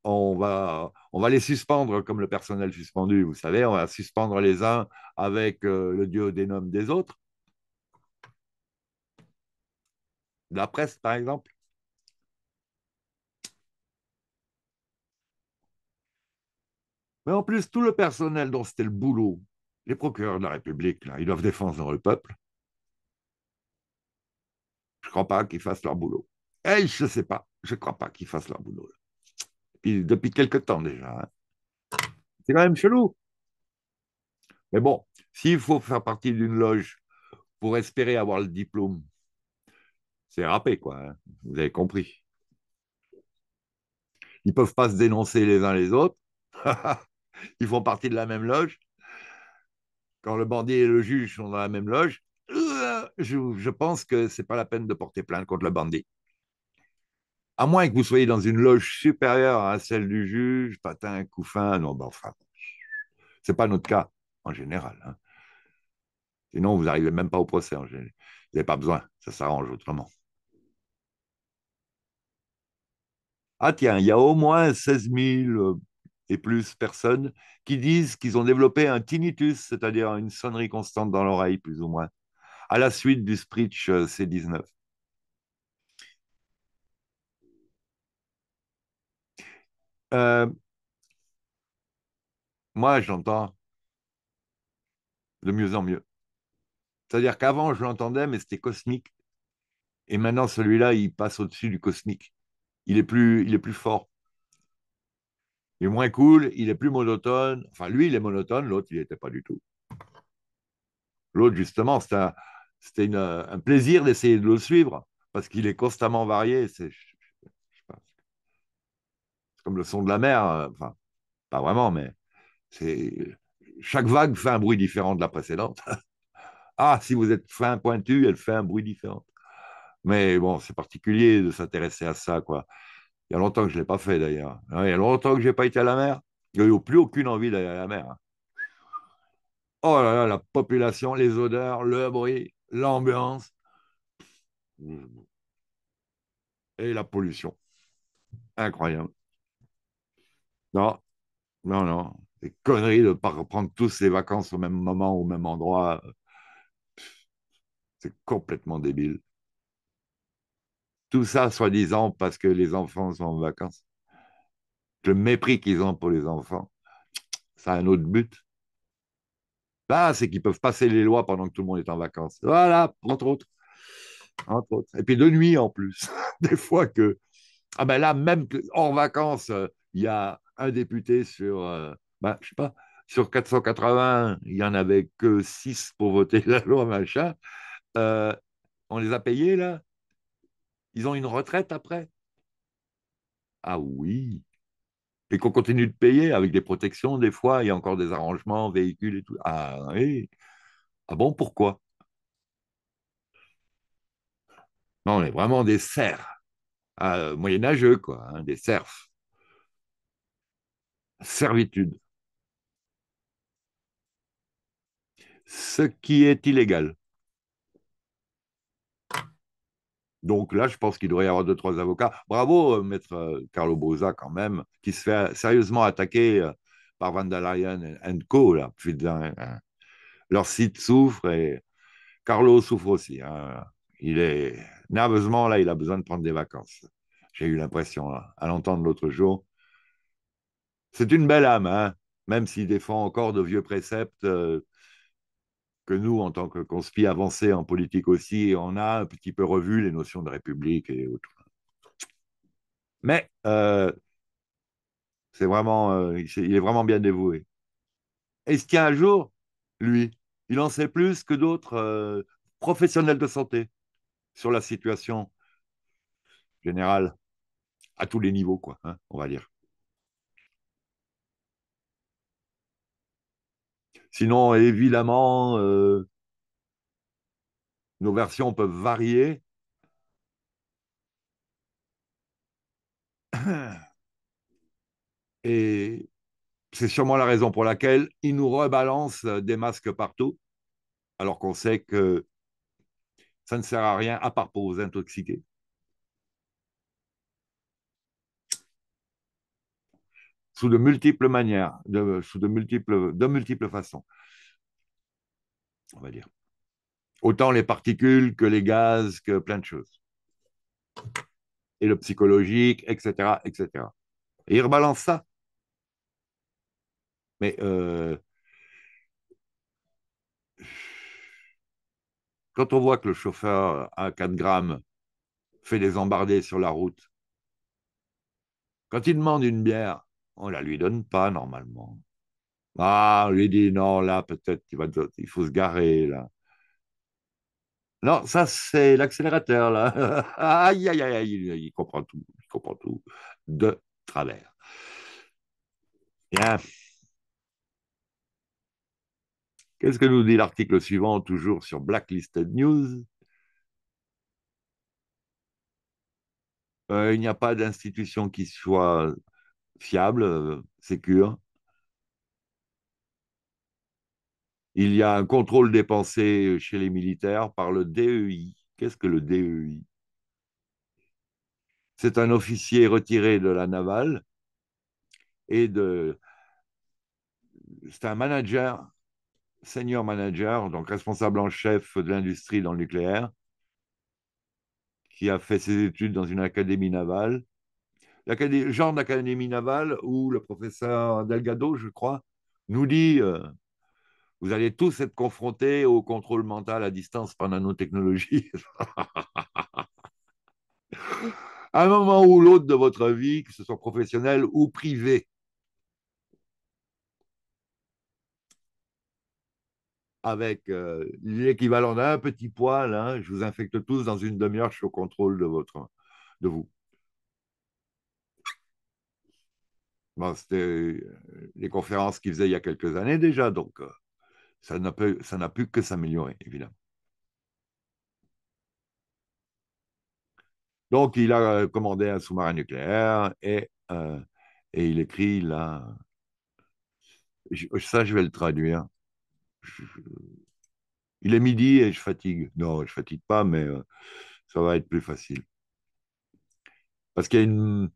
on va, on va les suspendre comme le personnel suspendu, vous savez, on va suspendre les uns avec euh, le dieu des noms des autres. La presse, par exemple. Mais en plus, tout le personnel dont c'était le boulot, les procureurs de la République, ils doivent défendre le peuple. Je ne crois pas qu'ils fassent leur boulot. Eh, je ne sais pas. Je ne crois pas qu'ils fassent leur boulot. depuis quelque temps déjà. Hein. C'est quand même chelou. Mais bon, s'il faut faire partie d'une loge pour espérer avoir le diplôme, c'est râpé, quoi. Hein. Vous avez compris. Ils ne peuvent pas se dénoncer les uns les autres. ils font partie de la même loge. Quand le bandit et le juge sont dans la même loge, euh, je, pense que c'est pas la peine de porter plainte contre le bandit. À moins que vous soyez dans une loge supérieure à celle du juge, patin, couffin, non, ben enfin, c'est pas notre cas en général. Hein. Sinon, vous n'arrivez même pas au procès en général. Vous n'avez pas besoin, ça s'arrange autrement. Ah tiens, il y a au moins 16 000, et plus personnes qui disent qu'ils ont développé un tinnitus, c'est-à-dire une sonnerie constante dans l'oreille, plus ou moins, à la suite du Spritch euh, C19. Euh, moi, j'entends de mieux en mieux. C'est-à-dire qu'avant, je l'entendais, mais c'était cosmique. Et maintenant, celui-là, il passe au-dessus du cosmique. Il est plus, il est plus fort. Il est moins cool, il est plus monotone. Enfin, lui, il est monotone, l'autre, il n'était pas du tout. L'autre, justement, c'était un, plaisir d'essayer de le suivre parce qu'il est constamment varié. C'est, comme le son de la mer. Euh, enfin, pas vraiment, mais chaque vague fait un bruit différent de la précédente. ah, si vous êtes fin pointu, elle fait un bruit différent. Mais bon, c'est particulier de s'intéresser à ça, quoi. Il y a longtemps que je ne l'ai pas fait d'ailleurs. Hein, il y a longtemps que je n'ai pas été à la mer. Il n'y a plus aucune envie d'aller à la mer. Hein. Oh là là, la population, les odeurs, le bruit, l'ambiance mmh. et la pollution. Incroyable. Non, non, non. Les conneries de ne pas reprendre tous les vacances au même moment, au même endroit. C'est complètement débile. Tout ça, soi-disant, parce que les enfants sont en vacances. Le mépris qu'ils ont pour les enfants, ça a un autre but. Là, c'est qu'ils peuvent passer les lois pendant que tout le monde est en vacances. Voilà, entre autres. Entre autres. Et puis de nuit en plus. Des fois que. Ah ben là, même en vacances, il y a un député sur. Euh, ben, je sais pas, sur 480, il n'y en avait que 6 pour voter la loi, machin. Euh, on les a payés, là ils ont une retraite après. Ah oui. Et qu'on continue de payer avec des protections, des fois, il y a encore des arrangements, véhicules et tout. Ah oui. Ah bon, pourquoi Non, on est vraiment des serfs, ah, moyenâgeux, quoi, hein, des serfs. Servitude. Ce qui est illégal. Donc là, je pense qu'il devrait y avoir deux, trois avocats. Bravo, euh, maître euh, Carlo Brosa, quand même, qui se fait sérieusement attaquer euh, par Van der Co. Leur site souffre et Carlo souffre aussi. Hein. Il est nerveusement là, il a besoin de prendre des vacances. J'ai eu l'impression hein, à l'entendre l'autre jour. C'est une belle âme, hein. même s'il défend encore de vieux préceptes que nous, en tant que conspi avancés en politique aussi, on a un petit peu revu les notions de république et autres. Mais euh, c'est vraiment, euh, il est vraiment bien dévoué. Est-ce qu'un jour, lui, il en sait plus que d'autres euh, professionnels de santé sur la situation générale à tous les niveaux, quoi, hein, on va dire. Sinon, évidemment, euh, nos versions peuvent varier. Et c'est sûrement la raison pour laquelle ils nous rebalancent des masques partout, alors qu'on sait que ça ne sert à rien à part pour vous intoxiquer. sous de multiples manières, de, sous de multiples, de multiples façons, on va dire. Autant les particules que les gaz, que plein de choses. Et le psychologique, etc., etc. Et il rebalance ça. Mais euh, quand on voit que le chauffeur à 4 grammes fait des embardés sur la route, quand il demande une bière, on la lui donne pas normalement. Ah, on lui dit non, là peut-être il faut se garer là. Non, ça c'est l'accélérateur là. aïe aïe aïe, il comprend tout, il comprend tout de travers. Bien. Qu'est-ce que nous dit l'article suivant, toujours sur Blacklisted News euh, Il n'y a pas d'institution qui soit fiable, euh, sécur. Il y a un contrôle des chez les militaires par le DEI. Qu'est-ce que le DEI C'est un officier retiré de la navale et de. C'est un manager, senior manager, donc responsable en chef de l'industrie dans le nucléaire, qui a fait ses études dans une académie navale genre d'académie navale où le professeur Delgado, je crois, nous dit euh, vous allez tous être confrontés au contrôle mental à distance par nanotechnologie. à un moment ou l'autre de votre vie, que ce soit professionnel ou privé. Avec euh, l'équivalent d'un petit poil, hein, je vous infecte tous dans une demi-heure, je suis au contrôle de, votre, de vous. C'était euh, les conférences qu'il faisait il y a quelques années déjà, donc euh, ça n'a pu, que s'améliorer, évidemment. Donc, il a euh, commandé un sous-marin nucléaire et, il écrit là. ça, je vais le traduire. il est midi et je fatigue. Non, je ne fatigue pas, mais ça va être plus facile. Parce qu'il y a une,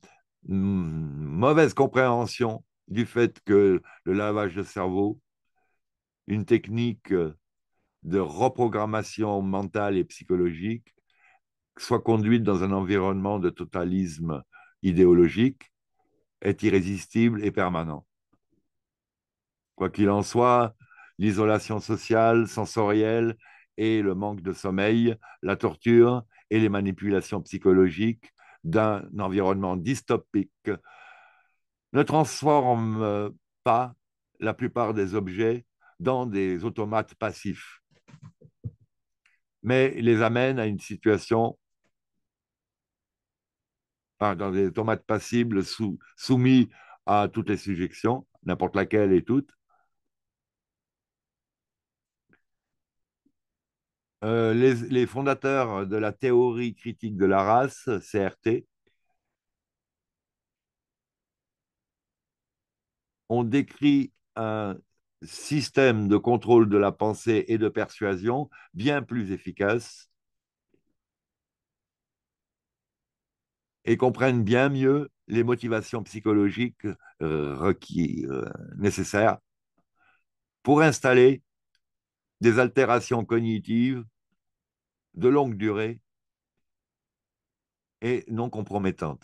mauvaise compréhension du fait que le lavage de cerveau, une technique de reprogrammation mentale et psychologique, soit conduite dans un environnement de totalisme idéologique, est irrésistible et permanent. Quoi qu'il en soit, l'isolation sociale, sensorielle et le manque de sommeil, la torture et les manipulations psychologiques d'un environnement dystopique ne transforme pas la plupart des objets dans des automates passifs, mais les amène à une situation, dans des automates passibles soumis à toutes les sujections, n'importe laquelle et toutes, Euh, les, fondateurs de la théorie critique de la race, CRT, ont décrit un système de contrôle de la pensée et de persuasion bien plus efficace et comprennent bien mieux les motivations psychologiques euh, euh, nécessaires pour installer des altérations cognitives de longue durée et non compromettantes.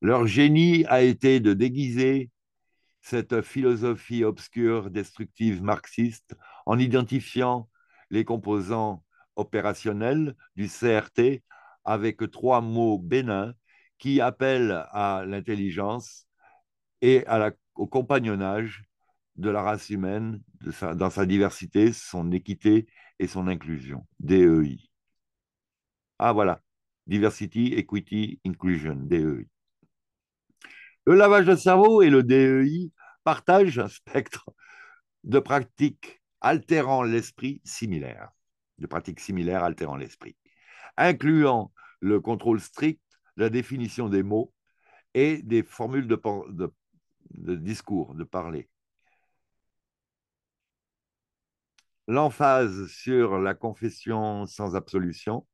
Leur génie a été de déguiser cette philosophie obscure, destructive, marxiste, en identifiant les composants opérationnels du CRT avec trois mots bénins qui appellent à l'intelligence et au compagnonnage de la race humaine dans sa diversité, son équité et son inclusion. DEI. Ah voilà, Diversity, Equity, Inclusion, DEI. Le lavage de cerveau et le DEI partagent un spectre de pratiques altérant l'esprit similaire, de pratiques similaires altérant l'esprit, incluant le contrôle strict, la définition des mots et des formules de discours, de parler, l'emphase sur la confession sans absolution,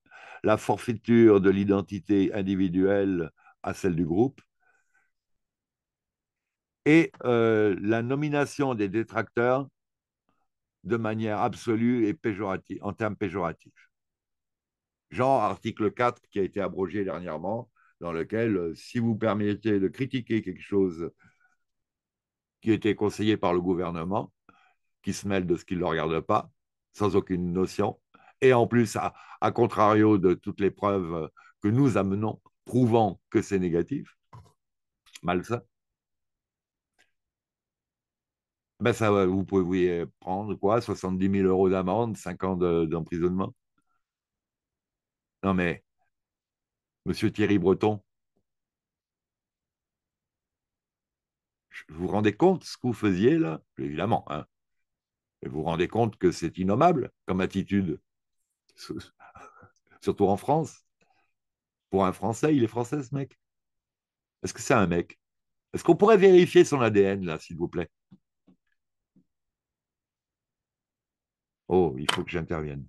la forfaiture de l'identité individuelle à celle du groupe, et euh, la nomination des détracteurs de manière absolue et péjorative, en termes péjoratifs. Genre article 4 qui a été abrogé dernièrement, dans lequel, euh, si vous permettez de critiquer quelque chose qui était conseillé par le gouvernement, qui se mêle de ce qui ne le regarde pas, sans aucune notion. Et en plus, à, contrario de toutes les preuves que nous amenons, prouvant que c'est négatif, mal ben ça, euh, vous pouvez vous prendre quoi 70 000 euros d'amende, 5 ans d'emprisonnement Non mais, monsieur Thierry Breton, vous vous rendez compte ce que vous faisiez là Évidemment, hein, et vous vous rendez compte que c'est innommable comme attitude, surtout en France. Pour un Français, il est français, ce mec. Est-ce que c'est un mec Est-ce qu'on pourrait vérifier son ADN, là, s'il vous plaît Oh, il faut que j'intervienne.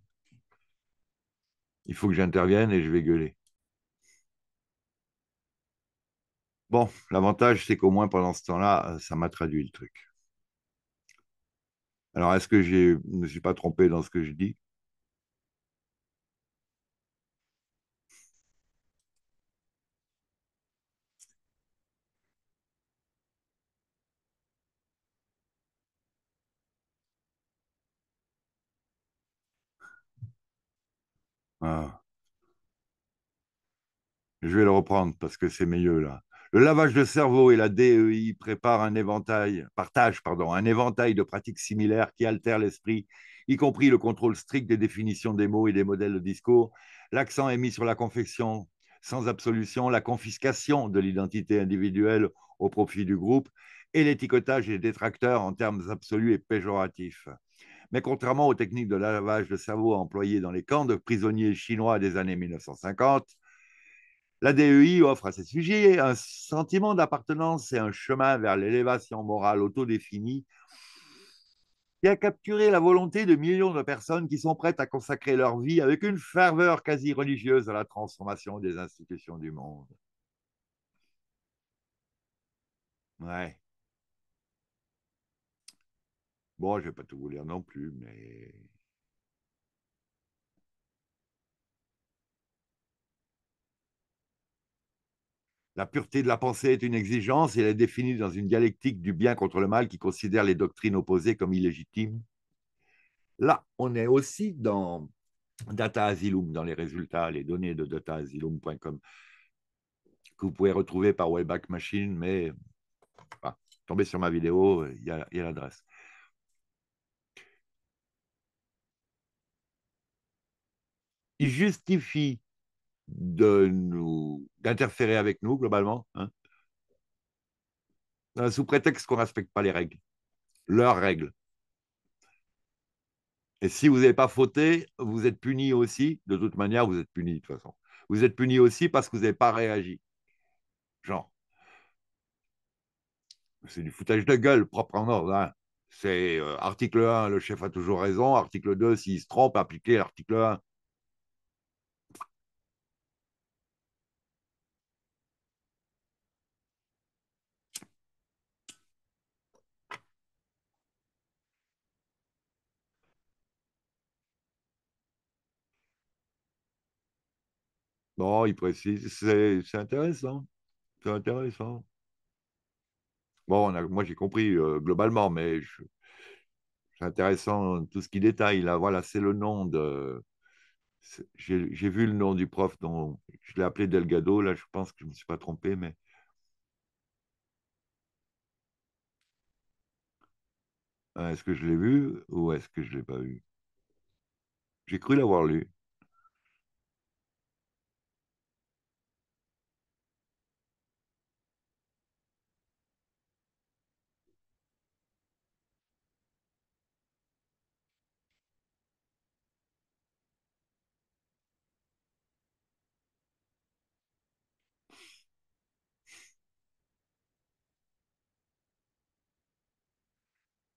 Il faut que j'intervienne et je vais gueuler. Bon, l'avantage, c'est qu'au moins pendant ce temps-là, ça m'a traduit le truc. Alors, est-ce que je ne me suis pas trompé dans ce que je dis ah. Je vais le reprendre parce que c'est mieux là. Le lavage de cerveau et la DEI préparent un éventail, partagent pardon, un éventail de pratiques similaires qui altèrent l'esprit, y compris le contrôle strict des définitions des mots et des modèles de discours. L'accent est mis sur la confection sans absolution, la confiscation de l'identité individuelle au profit du groupe et l'étiquetage des détracteurs en termes absolus et péjoratifs. Mais contrairement aux techniques de lavage de cerveau employées dans les camps de prisonniers chinois des années 1950, la DEI offre à ces sujets un sentiment d'appartenance et un chemin vers l'élévation morale autodéfinie qui a capturé la volonté de millions de personnes qui sont prêtes à consacrer leur vie avec une ferveur quasi religieuse à la transformation des institutions du monde. Ouais. Bon, je ne vais pas tout vous lire non plus, mais La pureté de la pensée est une exigence et elle est définie dans une dialectique du bien contre le mal qui considère les doctrines opposées comme illégitimes. Là, on est aussi dans Data Asylum, dans les résultats, les données de dataasylum.com que vous pouvez retrouver par Wayback Machine, mais tomber tombez sur ma vidéo, il y a l'adresse. Il justifie de nous d'interférer avec nous globalement, hein, euh, sous prétexte qu'on ne respecte pas les règles, leurs règles. Et si vous n'avez pas fauté, vous êtes puni aussi. De toute manière, vous êtes puni de toute façon. Vous êtes puni aussi parce que vous n'avez pas réagi. Genre. C'est du foutage de gueule propre en ordre. Hein. C'est euh, article 1, le chef a toujours raison. Article 2, s'il se trompe, appliquez l'article 1. Non, il précise. C'est intéressant. C'est intéressant. Bon, moi j'ai compris euh, globalement, mais c'est intéressant tout ce qu'il détaille. voilà, c'est le nom de. J'ai vu le nom du prof, dont je l'ai appelé Delgado. Là, je pense que je ne me suis pas trompé, mais. Ah, est-ce que je l'ai vu ou est-ce que je ne l'ai pas vu J'ai cru l'avoir lu.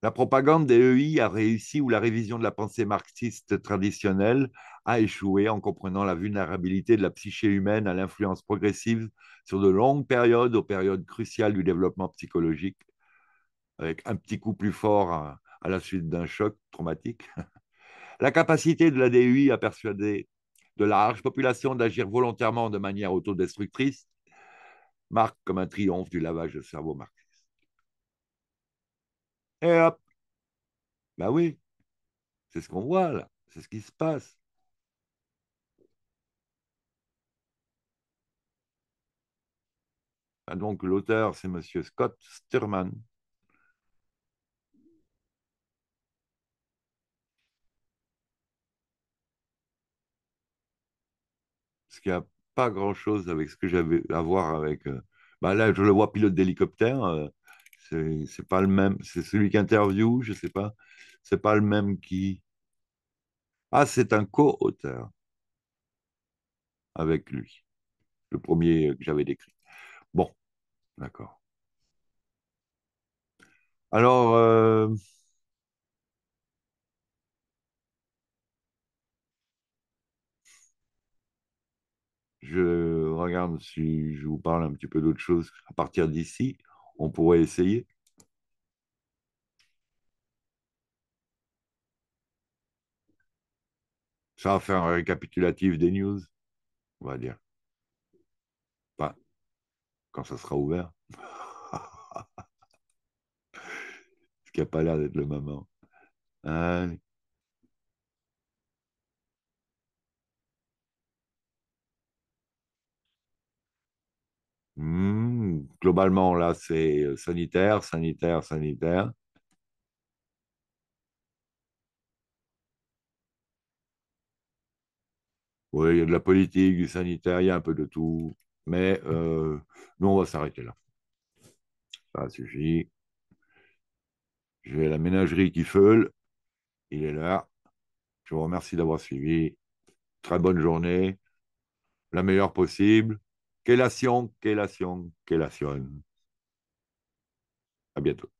La propagande des EI a réussi ou la révision de la pensée marxiste traditionnelle a échoué en comprenant la vulnérabilité de la psyché humaine à l'influence progressive sur de longues périodes, aux périodes cruciales du développement psychologique, avec un petit coup plus fort à, la suite d'un choc traumatique. La capacité de la DUI à persuader de larges populations d'agir volontairement de manière autodestructrice marque comme un triomphe du lavage de cerveau marxiste. Et hop Ben oui, c'est ce qu'on voit là, c'est ce qui se passe. Ah, donc l'auteur, c'est M. Scott Sturman. Ce qui a pas grand-chose avec ce que j'avais à voir avec... Euh, bah là, je le vois pilote d'hélicoptère. Euh, c'est pas le même. C'est celui qui interview, je sais pas. C'est pas le même qui. Ah, c'est un co-auteur avec lui. Le premier que j'avais décrit. Bon, d'accord. Alors. Euh, je regarde si je vous parle un petit peu d'autre chose à partir d'ici on pourrait essayer. Ça va faire un récapitulatif des news, on va dire. Pas quand ça sera ouvert. Ce qui n'a pas l'air d'être le moment. Allez. Hein? Hmm? globalement, là, c'est euh, sanitaire, sanitaire, sanitaire. Oui, il y a de la politique, du sanitaire, il y a un peu de tout. Mais euh, nous, on va s'arrêter là. Ça suffit. J'ai la ménagerie qui feule. Il est là. Je vous remercie d'avoir suivi. Très bonne journée. La meilleure possible que quelle quellation. À bientôt.